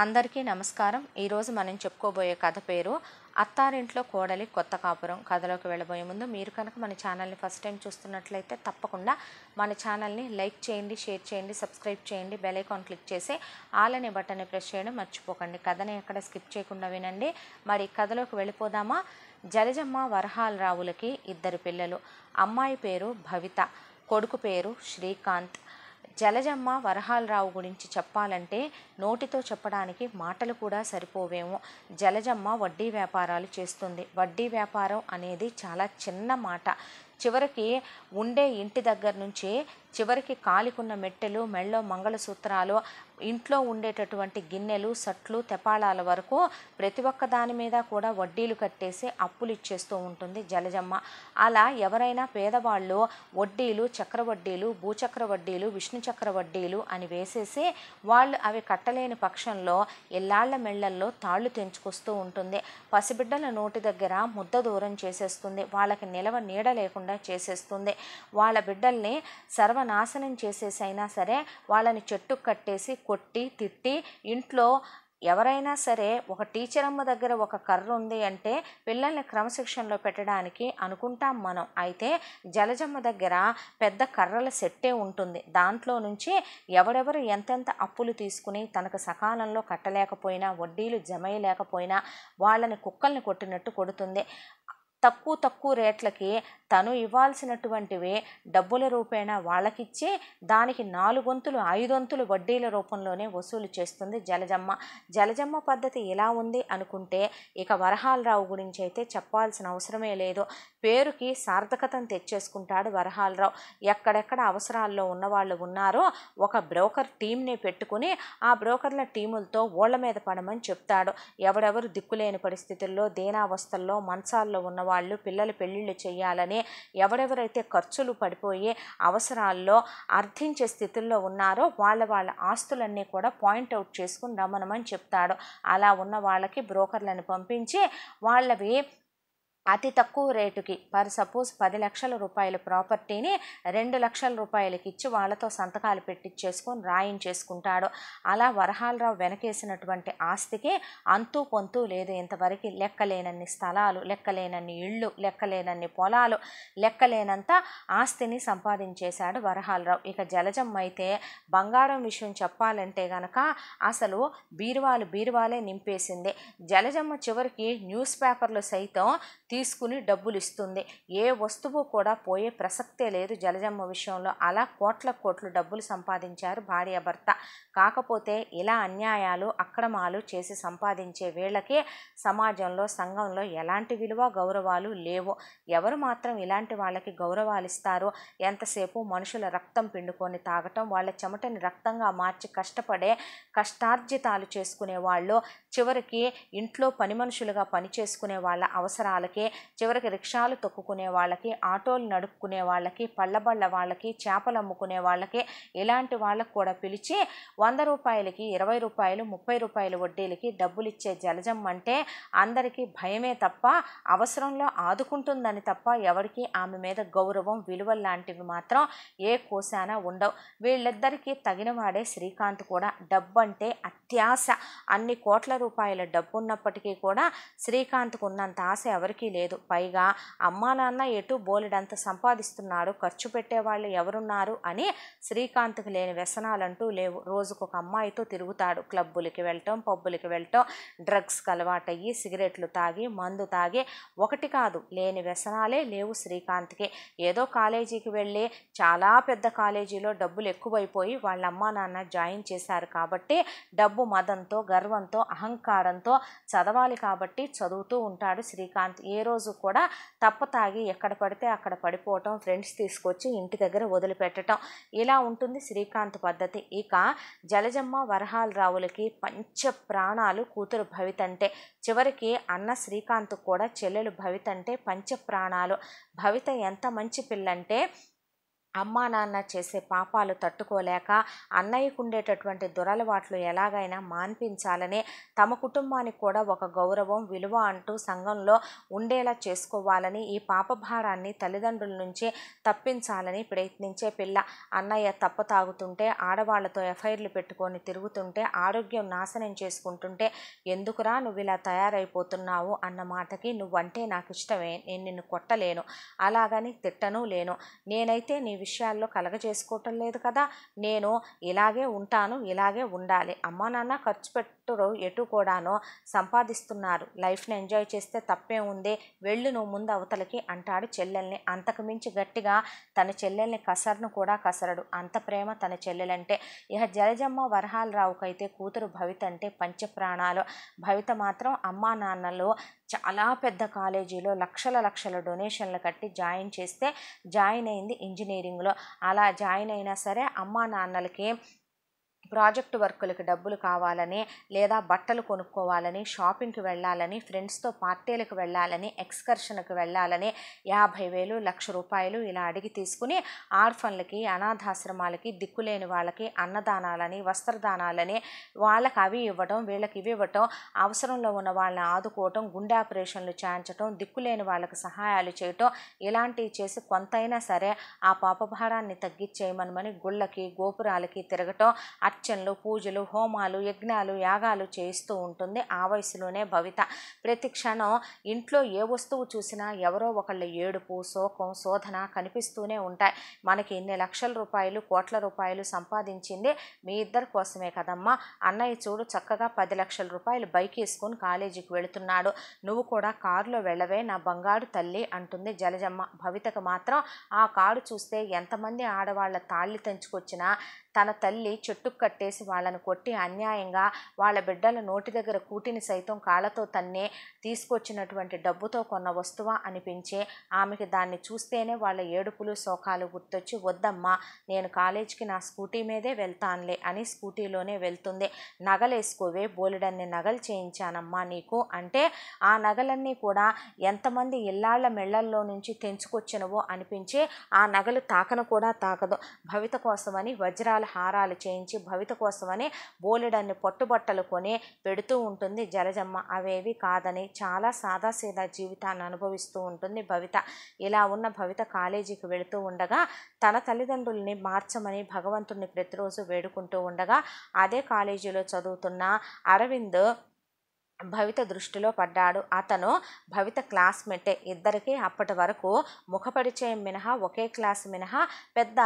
అందరికీ నమస్కారం ఈరోజు మనం చెప్పుకోబోయే కథ పేరు అత్తారింట్లో కోడలి కొత్త కాపురం కథలోకి వెళ్ళబోయే ముందు మీరు కనుక మన ఛానల్ని ఫస్ట్ టైం చూస్తున్నట్లయితే తప్పకుండా మన ఛానల్ని లైక్ చేయండి షేర్ చేయండి సబ్స్క్రైబ్ చేయండి బెల్ అకౌంట్ క్లిక్ చేసి ఆల్ అనే బటన్ని ప్రెస్ చేయడం మర్చిపోకండి కథని ఎక్కడ స్కిప్ చేయకుండా వినండి మరి కథలోకి వెళ్ళిపోదామా జలజమ్మ వరహాల్ రావులకి ఇద్దరు పిల్లలు అమ్మాయి పేరు భవిత కొడుకు పేరు శ్రీకాంత్ జలజమ్మ వరహాలరావు గురించి చెప్పాలంటే నోటితో చెప్పడానికి మాటలు కూడా సరిపోవేమో జలజమ్మ వడ్డీ వ్యాపారాలు చేస్తుంది వడ్డీ వ్యాపారం అనేది చాలా చిన్న మాట చివరికి ఉండే ఇంటి దగ్గర నుంచి చివరికి కాలికున్న మెట్టెలు మెళ్ళో మంగళసూత్రాలు ఇంట్లో ఉండేటటువంటి గిన్నెలు సట్లు తెపాళాల వరకు ప్రతి ఒక్క దాని మీద కూడా వడ్డీలు కట్టేసి అప్పులు ఇచ్చేస్తూ ఉంటుంది జలజమ్మ అలా ఎవరైనా పేదవాళ్ళు వడ్డీలు చక్ర వడ్డీలు భూచక్ర వడ్డీలు విష్ణు చక్ర వడ్డీలు అని వేసేసి వాళ్ళు అవి కట్టలేని పక్షంలో ఎల్లాళ్ల మెళ్లల్లో తాళ్ళు తెంచుకొస్తూ ఉంటుంది పసిబిడ్డల నోటి దగ్గర ముద్ద దూరం చేసేస్తుంది వాళ్ళకి నిలవ నీడ లేకుండా లేకుండా చేసేస్తుంది వాళ్ళ బిడ్డల్ని సర్వనాశనం చేసేసైనా సరే వాళ్ళని చెట్టు కట్టేసి కొట్టి తిట్టి ఇంట్లో ఎవరైనా సరే ఒక టీచర్ అమ్మ దగ్గర ఒక కర్ర ఉంది అంటే పిల్లల్ని క్రమశిక్షణలో పెట్టడానికి అనుకుంటాం మనం అయితే జలజమ్మ దగ్గర పెద్ద కర్రల సెట్టే ఉంటుంది దాంట్లో నుంచి ఎవరెవరు ఎంతెంత అప్పులు తీసుకుని తనకు సకాలంలో కట్టలేకపోయినా వడ్డీలు జమయలేకపోయినా వాళ్ళని కుక్కల్ని కొట్టినట్టు కొడుతుంది తక్కువ తక్కువ రేట్లకి తను ఇవ్వాల్సినటువంటివి డబ్బుల రూపేణా వాళ్ళకిచ్చి దానికి నాలుగొంతులు ఐదొంతులు వడ్డీల రూపంలోనే వసూలు చేస్తుంది జలజమ్మ జలజమ్మ పద్ధతి ఎలా ఉంది అనుకుంటే ఇక వరహాలరావు గురించి అయితే చెప్పాల్సిన అవసరమే లేదు పేరుకి సార్థకతను తెచ్చేసుకుంటాడు వరహాలరావు ఎక్కడెక్కడ అవసరాల్లో ఉన్నవాళ్ళు ఉన్నారో ఒక బ్రోకర్ టీంని పెట్టుకుని ఆ బ్రోకర్ల టీములతో ఓళ్ల మీద పడమని చెప్తాడు ఎవడెవరు దిక్కులేని పరిస్థితుల్లో దేనావస్థల్లో మంచాల్లో ఉన్న వాళ్ళు పిల్లలు పెళ్ళిళ్ళు చేయాలని ఎవరెవరైతే ఖర్చులు పడిపోయే అవసరాల్లో అర్థించే స్థితుల్లో ఉన్నారో వాళ్ళ వాళ్ళ ఆస్తులన్నీ కూడా పాయింట్ అవుట్ చేసుకుని రమ్మనమని చెప్తాడు అలా ఉన్న వాళ్ళకి బ్రోకర్లను పంపించి వాళ్ళవి అతి తక్కువ రేటుకి పర్ సపోజ్ పది లక్షల రూపాయల ప్రాపర్టీని రెండు లక్షల రూపాయలకి ఇచ్చి వాళ్ళతో సంతకాలు పెట్టించేసుకొని రాయించేసుకుంటాడు అలా వరహాలరావు వెనకేసినటువంటి ఆస్తికి అంతూ పొంతూ లేదు ఇంతవరకు లెక్కలేనన్ని స్థలాలు లెక్కలేనన్ని ఇళ్ళు లెక్కలేనన్ని పొలాలు లెక్కలేనంత ఆస్తిని సంపాదించేశాడు వరహాలరావు ఇక జలజం అయితే బంగారం విషయం చెప్పాలంటే గనక అసలు బీరువాలు బీరువాలే నింపేసింది జలజమ్మ చివరికి న్యూస్ పేపర్లు సైతం తీసుకుని డబ్బులు ఇస్తుంది ఏ వస్తువు కూడా పోయే ప్రసక్తే లేదు జలజమ్మ విషయంలో అలా కోట్ల కోట్లు డబ్బులు సంపాదించారు భార్యాభర్త కాకపోతే ఇలా అన్యాయాలు అక్రమాలు చేసి సంపాదించే వీళ్ళకి సమాజంలో సంఘంలో ఎలాంటి విలువ గౌరవాలు లేవు ఎవరు మాత్రం ఇలాంటి వాళ్ళకి గౌరవాలు ఇస్తారో ఎంతసేపు మనుషుల రక్తం పిండుకొని తాగటం వాళ్ళ చెమటని రక్తంగా మార్చి కష్టపడే కష్టార్జితాలు చేసుకునే వాళ్ళు చివరికి ఇంట్లో పని మనుషులుగా పనిచేసుకునే వాళ్ళ అవసరాలకి వాళ్ళకి చివరికి రిక్షాలు తొక్కుకునే వాళ్ళకి ఆటోలు నడుపుకునే వాళ్ళకి పళ్ళబళ్ళ వాళ్ళకి చేపలు అమ్ముకునే వాళ్ళకి ఇలాంటి వాళ్ళకు కూడా పిలిచి వంద రూపాయలకి ఇరవై రూపాయలు ముప్పై రూపాయలు వడ్డీలకి డబ్బులు ఇచ్చే జలజం అంటే అందరికీ భయమే తప్ప అవసరంలో ఆదుకుంటుందని తప్ప ఎవరికి ఆమె మీద గౌరవం విలువ లాంటివి మాత్రం ఏ కోశాన ఉండవు వీళ్ళిద్దరికీ తగినవాడే శ్రీకాంత్ కూడా డబ్బు అంటే అత్యాశ అన్ని కోట్ల రూపాయల డబ్బు ఉన్నప్పటికీ కూడా శ్రీకాంత్కు ఉన్నంత ఆశ ఎవరికి లేదు పైగా అమ్మా నాన్న ఎటు బోలెడంత సంపాదిస్తున్నాడు ఖర్చు పెట్టేవాళ్ళు ఎవరున్నారు అని శ్రీకాంత్కి లేని వ్యసనాలంటూ లేవు రోజుకొక అమ్మాయితో తిరుగుతాడు క్లబ్బులకి వెళ్ళటం పబ్బులకి వెళ్ళటం డ్రగ్స్కి అలవాటయ్యి సిగరెట్లు తాగి మందు తాగి ఒకటి కాదు లేని వ్యసనాలే లేవు శ్రీకాంత్కి ఏదో కాలేజీకి వెళ్ళి చాలా పెద్ద కాలేజీలో డబ్బులు ఎక్కువైపోయి వాళ్ళ అమ్మా నాన్న జాయిన్ చేశారు కాబట్టి డబ్బు మదంతో గర్వంతో అహంకారంతో చదవాలి కాబట్టి చదువుతూ ఉంటాడు శ్రీకాంత్ ఏ ఏ రోజు కూడా తప్ప తాగి ఎక్కడ పడితే అక్కడ పడిపోవటం ఫ్రెండ్స్ తీసుకొచ్చి ఇంటి దగ్గర వదిలిపెట్టడం ఇలా ఉంటుంది శ్రీకాంత్ పద్ధతి ఇక జలజమ్మ రావులకి పంచ ప్రాణాలు కూతురు భవితంటే చివరికి అన్న శ్రీకాంత్ కూడా చెల్లెలు భవితంటే పంచ ప్రాణాలు భవిత ఎంత మంచి పిల్లంటే అమ్మా నాన్న చేసే పాపాలు తట్టుకోలేక అన్నయ్యకు ఉండేటటువంటి దురలవాట్లు ఎలాగైనా మాన్పించాలని తమ కుటుంబానికి కూడా ఒక గౌరవం విలువ అంటూ సంఘంలో ఉండేలా చేసుకోవాలని ఈ పాపభారాన్ని తల్లిదండ్రుల నుంచి తప్పించాలని ప్రయత్నించే పిల్ల అన్నయ్య తప్ప తాగుతుంటే ఆడవాళ్లతో ఎఫ్ఐఆర్లు పెట్టుకొని తిరుగుతుంటే ఆరోగ్యం నాశనం చేసుకుంటుంటే ఎందుకురా నువ్వు ఇలా తయారైపోతున్నావు అన్న మాటకి నువ్వంటే నాకు ఇష్టమే నేను నిన్ను కొట్టలేను అలాగని తిట్టను లేను నేనైతే నీ విషయాల్లో కలగజేసుకోవటం లేదు కదా నేను ఇలాగే ఉంటాను ఇలాగే ఉండాలి అమ్మా నాన్న ఖర్చు పెట్ ఎట్టరు ఎటు కూడానో సంపాదిస్తున్నారు లైఫ్ని ఎంజాయ్ చేస్తే తప్పే ఉంది వెళ్ళు నువ్వు ముందు అవతలకి అంటాడు చెల్లెల్ని అంతకుమించి గట్టిగా తన చెల్లెల్ని కసరును కూడా కసరడు అంత ప్రేమ తన చెల్లెలంటే ఇహ జలజమ్మ అయితే కూతురు భవిత అంటే పంచప్రాణాలు భవిత మాత్రం అమ్మా నాన్నలు చాలా పెద్ద కాలేజీలో లక్షల లక్షల డొనేషన్లు కట్టి జాయిన్ చేస్తే జాయిన్ అయింది ఇంజనీరింగ్లో అలా జాయిన్ అయినా సరే అమ్మా నాన్నలకి ప్రాజెక్టు వర్కులకి డబ్బులు కావాలని లేదా బట్టలు కొనుక్కోవాలని షాపింగ్కి వెళ్ళాలని ఫ్రెండ్స్తో పార్టీలకు వెళ్ళాలని ఎక్స్కర్షన్కి వెళ్ళాలని యాభై వేలు లక్ష రూపాయలు ఇలా అడిగి తీసుకుని ఆర్ఫన్లకి అనాథాశ్రమాలకి దిక్కులేని వాళ్ళకి అన్నదానాలని వస్త్రదానాలని వాళ్ళకి అవి ఇవ్వటం వీళ్ళకి ఇవి ఇవ్వటం అవసరంలో ఉన్న వాళ్ళని ఆదుకోవటం గుండె ఆపరేషన్లు చేయించటం దిక్కులేని వాళ్ళకి సహాయాలు చేయటం ఇలాంటివి చేసి కొంతైనా సరే ఆ పాపభారాన్ని తగ్గించేయమనమని గుళ్ళకి గోపురాలకి తిరగటం అర్చనలు పూజలు హోమాలు యజ్ఞాలు యాగాలు చేయిస్తూ ఉంటుంది ఆ వయసులోనే భవిత ప్రతి క్షణం ఇంట్లో ఏ వస్తువు చూసినా ఎవరో ఒకళ్ళ ఏడుపు శోకం శోధన కనిపిస్తూనే ఉంటాయి మనకి ఇన్ని లక్షల రూపాయలు కోట్ల రూపాయలు సంపాదించింది మీ ఇద్దరి కోసమే కదమ్మా అన్నయ్య చూడు చక్కగా పది లక్షల రూపాయలు బైక్ వేసుకొని కాలేజీకి వెళుతున్నాడు నువ్వు కూడా కారులో వెళ్ళవే నా బంగారు తల్లి అంటుంది జలజమ్మ భవితకు మాత్రం ఆ కారు చూస్తే ఎంతమంది ఆడవాళ్ళ తాళ్ళి తెంచుకొచ్చినా తన తల్లి చెట్టుకు కట్టేసి వాళ్ళను కొట్టి అన్యాయంగా వాళ్ళ బిడ్డల నోటి దగ్గర కూటిని సైతం కాళ్ళతో తన్నే తీసుకొచ్చినటువంటి డబ్బుతో కొన్న వస్తువా అనిపించే ఆమెకి దాన్ని చూస్తేనే వాళ్ళ ఏడుపులు శోకాలు గుర్తొచ్చి వద్దమ్మా నేను కాలేజీకి నా స్కూటీ మీదే వెళ్తానులే అని స్కూటీలోనే వెళ్తుంది నగలేసుకోవే బోలెడన్ని నగలు చేయించానమ్మా నీకు అంటే ఆ నగలన్నీ కూడా ఎంతమంది ఇల్లాళ్ల మెళ్లల్లో నుంచి తెంచుకొచ్చినవో అనిపించే ఆ నగలు తాకను కూడా తాకదు భవిత కోసమని వజ్రాలు రకరకాల హారాలు చేయించి భవిత కోసమని బోలెడన్ని పట్టుబట్టలు కొని పెడుతూ ఉంటుంది జలజమ్మ అవేవి కాదని చాలా సాదాసీదా జీవితాన్ని అనుభవిస్తూ ఉంటుంది భవిత ఇలా ఉన్న భవిత కాలేజీకి వెళుతూ ఉండగా తన తల్లిదండ్రుల్ని మార్చమని భగవంతుడిని ప్రతిరోజు వేడుకుంటూ ఉండగా అదే కాలేజీలో చదువుతున్న అరవింద్ భవిత దృష్టిలో పడ్డాడు అతను భవిత క్లాస్మేటే ఇద్దరికీ అప్పటి వరకు ముఖపరిచయం మినహా ఒకే క్లాస్ మినహా పెద్ద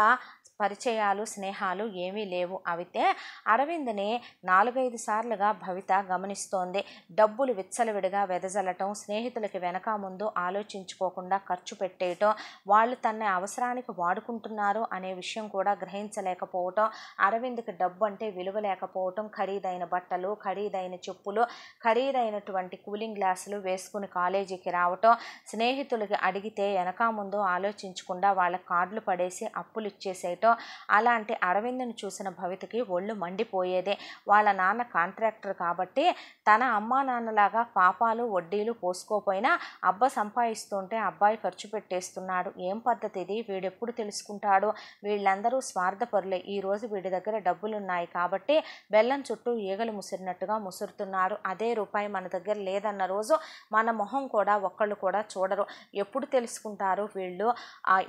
పరిచయాలు స్నేహాలు ఏమీ లేవు అయితే అరవింద్ని నాలుగైదు సార్లుగా భవిత గమనిస్తోంది డబ్బులు విచ్చలవిడిగా వెదజల్లటం స్నేహితులకి వెనక ముందు ఆలోచించుకోకుండా ఖర్చు పెట్టేయటం వాళ్ళు తన అవసరానికి వాడుకుంటున్నారు అనే విషయం కూడా గ్రహించలేకపోవటం అరవింద్కి డబ్బు అంటే విలువ లేకపోవటం ఖరీదైన బట్టలు ఖరీదైన చెప్పులు ఖరీదైనటువంటి కూలింగ్ గ్లాసులు వేసుకుని కాలేజీకి రావటం స్నేహితులకి అడిగితే వెనక ముందు ఆలోచించకుండా వాళ్ళ కార్డులు పడేసి అప్పులు ఇచ్చేసేయటం ఏమిటో అలాంటి అరవింద్ను చూసిన భవితకి ఒళ్ళు మండిపోయేదే వాళ్ళ నాన్న కాంట్రాక్టర్ కాబట్టి తన అమ్మా నాన్నలాగా పాపాలు వడ్డీలు పోసుకోపోయినా అబ్బ సంపాదిస్తుంటే అబ్బాయి ఖర్చు పెట్టేస్తున్నాడు ఏం పద్ధతి ఇది వీడెప్పుడు తెలుసుకుంటాడు వీళ్ళందరూ స్వార్థపరులే ఈరోజు వీడి దగ్గర డబ్బులున్నాయి కాబట్టి బెల్లం చుట్టూ ఈగలు ముసిరినట్టుగా ముసురుతున్నారు అదే రూపాయి మన దగ్గర లేదన్న రోజు మన మొహం కూడా ఒక్కళ్ళు కూడా చూడరు ఎప్పుడు తెలుసుకుంటారు వీళ్ళు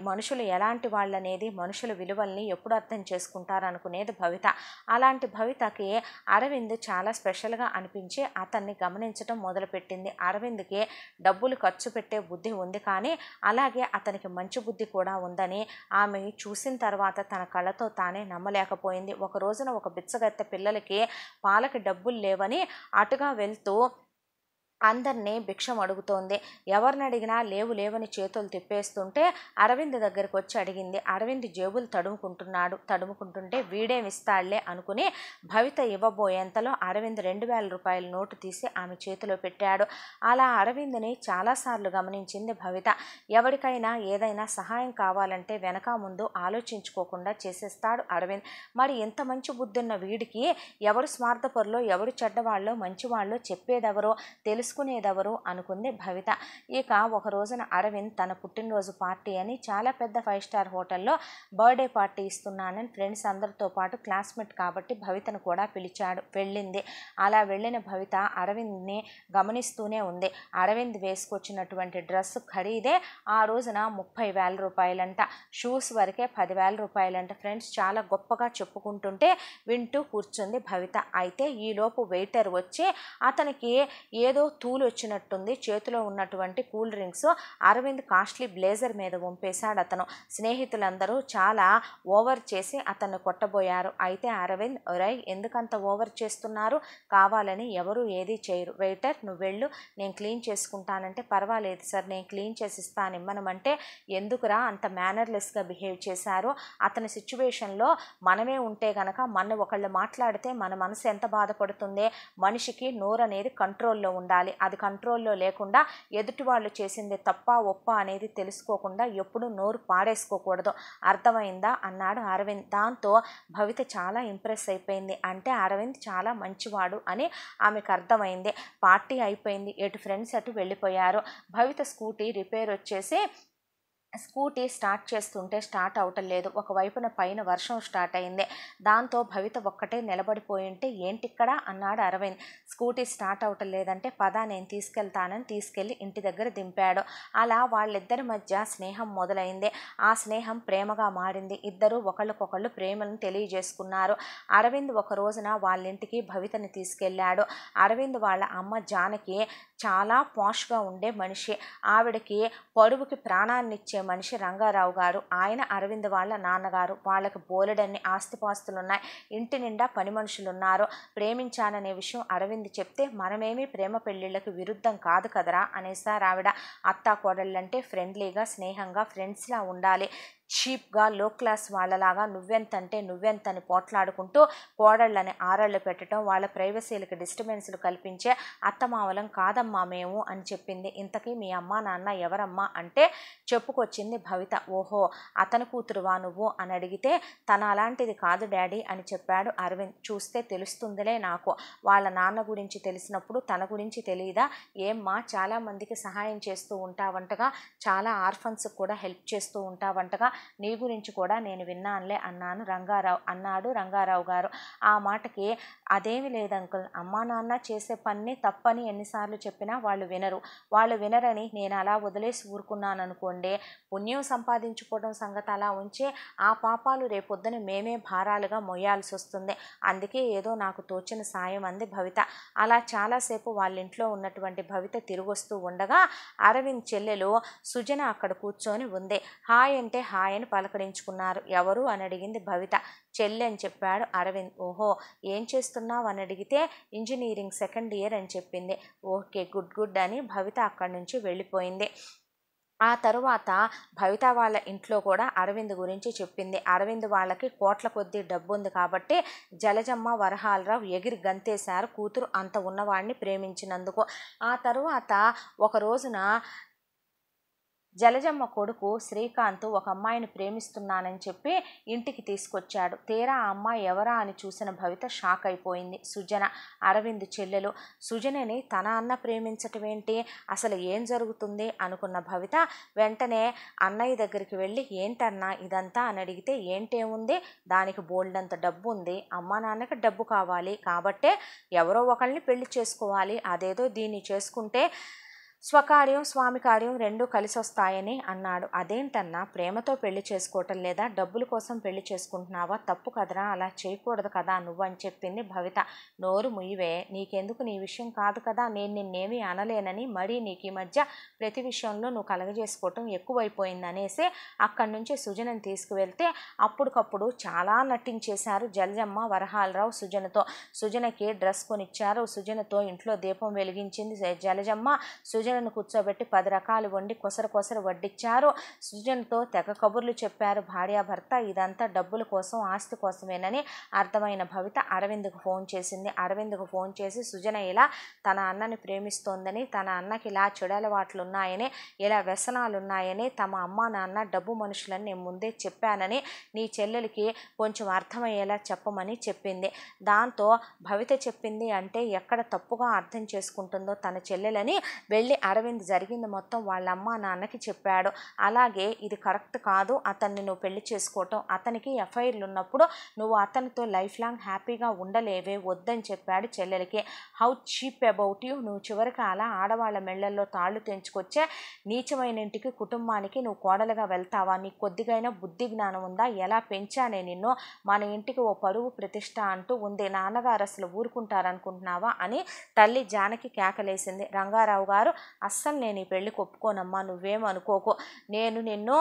మనుషులు ఎలాంటి వాళ్ళనేది మనుషుల విలువ విలువల్ని ఎప్పుడు అర్థం చేసుకుంటారనుకునేది భవిత అలాంటి భవితకి అరవింద్ చాలా స్పెషల్గా అనిపించి అతన్ని గమనించడం మొదలుపెట్టింది అరవింద్కి డబ్బులు ఖర్చు పెట్టే బుద్ధి ఉంది కానీ అలాగే అతనికి మంచి బుద్ధి కూడా ఉందని ఆమె చూసిన తర్వాత తన కళ్ళతో తానే నమ్మలేకపోయింది ఒక రోజున ఒక బిచ్చగత్త పిల్లలకి పాలకి డబ్బులు లేవని అటుగా వెళ్తూ అందరినీ భిక్షం అడుగుతోంది ఎవరిని అడిగినా లేవు లేవని చేతులు తిప్పేస్తుంటే అరవింద్ దగ్గరికి వచ్చి అడిగింది అరవింద్ జేబులు తడుముకుంటున్నాడు తడుముకుంటుంటే వీడేమిస్తాడులే అనుకుని భవిత ఇవ్వబోయేంతలో అరవింద్ రెండు వేల రూపాయల నోటు తీసి ఆమె చేతిలో పెట్టాడు అలా అరవింద్ని చాలాసార్లు గమనించింది భవిత ఎవరికైనా ఏదైనా సహాయం కావాలంటే వెనక ముందు ఆలోచించుకోకుండా చేసేస్తాడు అరవింద్ మరి ఇంత మంచి బుద్ధున్న వీడికి ఎవరు స్వార్థపరులో ఎవరు చెడ్డవాళ్ళో మంచివాళ్ళో చెప్పేదెవరో తెలుసు తెలుసుకునేదెవరు అనుకుంది భవిత ఇక ఒక రోజున అరవింద్ తన పుట్టినరోజు పార్టీ అని చాలా పెద్ద ఫైవ్ స్టార్ హోటల్లో బర్త్డే పార్టీ ఇస్తున్నానని ఫ్రెండ్స్ అందరితో పాటు క్లాస్మేట్ కాబట్టి భవితను కూడా పిలిచాడు వెళ్ళింది అలా వెళ్ళిన భవిత అరవింద్ని గమనిస్తూనే ఉంది అరవింద్ వేసుకొచ్చినటువంటి డ్రెస్ ఖరీదే ఆ రోజున ముప్పై వేల రూపాయలంట షూస్ వరకే పదివేల రూపాయలంట ఫ్రెండ్స్ చాలా గొప్పగా చెప్పుకుంటుంటే వింటూ కూర్చుంది భవిత అయితే ఈలోపు వెయిటర్ వచ్చి అతనికి ఏదో తూలు వచ్చినట్టుంది చేతిలో ఉన్నటువంటి cool drinks Aravind costly blazer మీద పంపేశాడు అతను స్నేహితులందరూ చాలా ఓవర్ చేసి అతన్ని కొట్టబోయారు అయితే అరవింద్ రై ఎందుకంత ఓవర్ చేస్తున్నారు కావాలని ఎవరు ఏది చేయరు వెయిటర్ నువ్వు వెళ్ళు నేను క్లీన్ చేసుకుంటానంటే పర్వాలేదు సార్ నేను క్లీన్ చేసి ఇస్తాను ఇమ్మనమంటే ఎందుకురా అంత మేనర్లెస్గా బిహేవ్ చేశారు అతని సిచ్యువేషన్లో మనమే ఉంటే గనక మన ఒకళ్ళు మాట్లాడితే మన మనసు ఎంత బాధపడుతుంది మనిషికి నోరు అనేది కంట్రోల్లో ఉండాలి ఉండాలి అది కంట్రోల్లో లేకుండా ఎదుటి వాళ్ళు చేసింది తప్ప ఒప్ప అనేది తెలుసుకోకుండా ఎప్పుడు నోరు పాడేసుకోకూడదు అర్థమైందా అన్నాడు అరవింద్ దాంతో భవిత చాలా ఇంప్రెస్ అయిపోయింది అంటే అరవింద్ చాలా మంచివాడు అని ఆమెకు అర్థమైంది పార్టీ అయిపోయింది ఎటు ఫ్రెండ్స్ అటు వెళ్ళిపోయారు భవిత స్కూటీ రిపేర్ వచ్చేసి స్కూటీ స్టార్ట్ చేస్తుంటే స్టార్ట్ అవటం లేదు ఒకవైపున పైన వర్షం స్టార్ట్ అయింది దాంతో భవిత ఒక్కటే నిలబడిపోయింటే ఏంటిక్కడ అన్నాడు అరవింద్ స్కూటీ స్టార్ట్ అవటం లేదంటే పదా నేను తీసుకెళ్తానని తీసుకెళ్లి ఇంటి దగ్గర దింపాడు అలా వాళ్ళిద్దరి మధ్య స్నేహం మొదలైంది ఆ స్నేహం ప్రేమగా మారింది ఇద్దరూ ఒకళ్ళకొకళ్ళు ప్రేమను తెలియజేసుకున్నారు అరవింద్ ఒక రోజున వాళ్ళింటికి భవితని తీసుకెళ్లాడు అరవింద్ వాళ్ళ అమ్మ జానకి చాలా పాష్గా ఉండే మనిషి ఆవిడకి పరువుకి ప్రాణాన్నిచ్చే మనిషి రంగారావు గారు ఆయన అరవింద్ వాళ్ళ నాన్నగారు వాళ్ళకి బోలెడన్ని ఆస్తిపాస్తులున్నాయి ఇంటి నిండా పని మనుషులున్నారు ప్రేమించాననే విషయం అరవింద్ చెప్తే మనమేమీ ప్రేమ పెళ్ళిళ్ళకి విరుద్ధం కాదు కదరా అనేసారు ఆవిడ అత్తా కోడళ్ళంటే ఫ్రెండ్లీగా స్నేహంగా ఫ్రెండ్స్లా ఉండాలి చీప్గా లో క్లాస్ వాళ్ళలాగా నువ్వెంతంటే నువ్వెంతని పోట్లాడుకుంటూ కోడళ్ళని ఆరళ్ళు పెట్టడం వాళ్ళ ప్రైవసీలకు డిస్టర్బెన్స్లు కల్పించే అత్తమావలం కాదమ్మా మేము అని చెప్పింది ఇంతకీ మీ అమ్మా నాన్న ఎవరమ్మా అంటే చెప్పుకొచ్చింది భవిత ఓహో అతని కూతురువా నువ్వు అని అడిగితే తన అలాంటిది కాదు డాడీ అని చెప్పాడు అరవింద్ చూస్తే తెలుస్తుందిలే నాకు వాళ్ళ నాన్న గురించి తెలిసినప్పుడు తన గురించి తెలియదా ఏమ్మా చాలామందికి సహాయం చేస్తూ ఉంటావంటగా చాలా ఆర్ఫన్స్కి కూడా హెల్ప్ చేస్తూ ఉంటావంటగా నీ గురించి కూడా నేను విన్నానులే అన్నాను రంగారావు అన్నాడు రంగారావు గారు ఆ మాటకి అదేమి లేదు అంకుల్ అమ్మా నాన్న చేసే పని తప్పని ఎన్నిసార్లు చెప్పినా వాళ్ళు వినరు వాళ్ళు వినరని నేను అలా వదిలేసి ఊరుకున్నాను అనుకోండి పుణ్యం సంపాదించుకోవడం సంగతి అలా ఉంచే ఆ పాపాలు రేపొద్దున మేమే భారాలుగా మొయ్యాల్సి వస్తుంది అందుకే ఏదో నాకు తోచిన సాయం అంది భవిత అలా చాలాసేపు వాళ్ళ ఇంట్లో ఉన్నటువంటి భవిత తిరిగొస్తూ ఉండగా అరవింద్ చెల్లెలు సుజన అక్కడ కూర్చొని ఉంది హాయ్ అంటే హాయ్ ఆయన పలకరించుకున్నారు ఎవరు అని అడిగింది భవిత చెల్లి అని చెప్పాడు అరవింద్ ఓహో ఏం చేస్తున్నావు అని అడిగితే ఇంజనీరింగ్ సెకండ్ ఇయర్ అని చెప్పింది ఓకే గుడ్ గుడ్ అని భవిత అక్కడి నుంచి వెళ్ళిపోయింది ఆ తరువాత భవిత వాళ్ళ ఇంట్లో కూడా అరవింద్ గురించి చెప్పింది అరవింద్ వాళ్ళకి కోట్ల కొద్దీ డబ్బు ఉంది కాబట్టి జలజమ్మ వరహాలరావు ఎగిరి గంతేశారు కూతురు అంత ఉన్నవాడిని ప్రేమించినందుకు ఆ తరువాత ఒక రోజున జలజమ్మ కొడుకు శ్రీకాంత్ ఒక అమ్మాయిని ప్రేమిస్తున్నానని చెప్పి ఇంటికి తీసుకొచ్చాడు తీరా ఆ అమ్మాయి ఎవరా అని చూసిన భవిత షాక్ అయిపోయింది సుజన అరవింద్ చెల్లెలు సుజనని తన అన్న ప్రేమించటం ఏంటి అసలు ఏం జరుగుతుంది అనుకున్న భవిత వెంటనే అన్నయ్య దగ్గరికి వెళ్ళి ఏంటన్నా ఇదంతా అని అడిగితే ఏంటేముంది దానికి బోల్డంత డబ్బు ఉంది అమ్మా నాన్నకి డబ్బు కావాలి కాబట్టే ఎవరో ఒకరిని పెళ్లి చేసుకోవాలి అదేదో దీన్ని చేసుకుంటే స్వకార్యం స్వామి కార్యం రెండూ కలిసొస్తాయని అన్నాడు అదేంటన్నా ప్రేమతో పెళ్లి చేసుకోవటం లేదా డబ్బుల కోసం పెళ్లి చేసుకుంటున్నావా తప్పు కదరా అలా చేయకూడదు కదా నువ్వని చెప్పింది భవిత నోరు ముయ్యవే నీకెందుకు నీ విషయం కాదు కదా నేను నిన్నేమీ అనలేనని మరీ నీకు ఈ మధ్య ప్రతి విషయంలో నువ్వు కలగజేసుకోవటం అనేసి అక్కడి నుంచి సుజనని తీసుకువెళ్తే అప్పటికప్పుడు చాలా నటించేశారు జలజమ్మ వరహాలరావు సుజనతో సుజనకి డ్రెస్ కొనిచ్చారు సుజనతో ఇంట్లో దీపం వెలిగించింది జలజమ్మ సుజన సృజనను కూర్చోబెట్టి పది రకాలు వండి కొసర కొసర వడ్డిచ్చారు సృజన్తో తెగ కబుర్లు చెప్పారు భార్యాభర్త ఇదంతా డబ్బుల కోసం ఆస్తి కోసమేనని అర్థమైన భవిత అరవింద్కు ఫోన్ చేసింది అరవింద్కు ఫోన్ చేసి సుజన ఇలా తన అన్నని ప్రేమిస్తోందని తన అన్నకి ఇలా చెడలవాట్లు ఉన్నాయని ఇలా వ్యసనాలు ఉన్నాయని తమ అమ్మ నాన్న డబ్బు మనుషులని నేను ముందే చెప్పానని నీ చెల్లెలకి కొంచెం అర్థమయ్యేలా చెప్పమని చెప్పింది దాంతో భవిత చెప్పింది అంటే ఎక్కడ తప్పుగా అర్థం చేసుకుంటుందో తన చెల్లెలని వెళ్ళి అరవింద్ జరిగింది మొత్తం వాళ్ళ అమ్మ నాన్నకి చెప్పాడు అలాగే ఇది కరెక్ట్ కాదు అతన్ని నువ్వు పెళ్లి చేసుకోవటం అతనికి ఎఫ్ఐఆర్లు ఉన్నప్పుడు నువ్వు అతనితో లైఫ్ లాంగ్ హ్యాపీగా ఉండలేవే వద్దని చెప్పాడు చెల్లెలకి హౌ చీప్ అబౌట్ యూ నువ్వు చివరికి అలా ఆడవాళ్ళ మెళ్ళల్లో తాళ్ళు తెంచుకొచ్చే నీచమైన ఇంటికి కుటుంబానికి నువ్వు కోడలుగా వెళ్తావా నీకు కొద్దిగైనా బుద్ధి జ్ఞానం ఉందా ఎలా పెంచానే నిన్ను మన ఇంటికి ఓ పరువు ప్రతిష్ట అంటూ ఉంది నాన్నగారు అసలు ఊరుకుంటారనుకుంటున్నావా అని తల్లి జానకి కేకలేసింది రంగారావు గారు అస్సలు నేను ఈ పెళ్ళికి ఒప్పుకోనమ్మా నువ్వేమనుకోకో నేను నిన్ను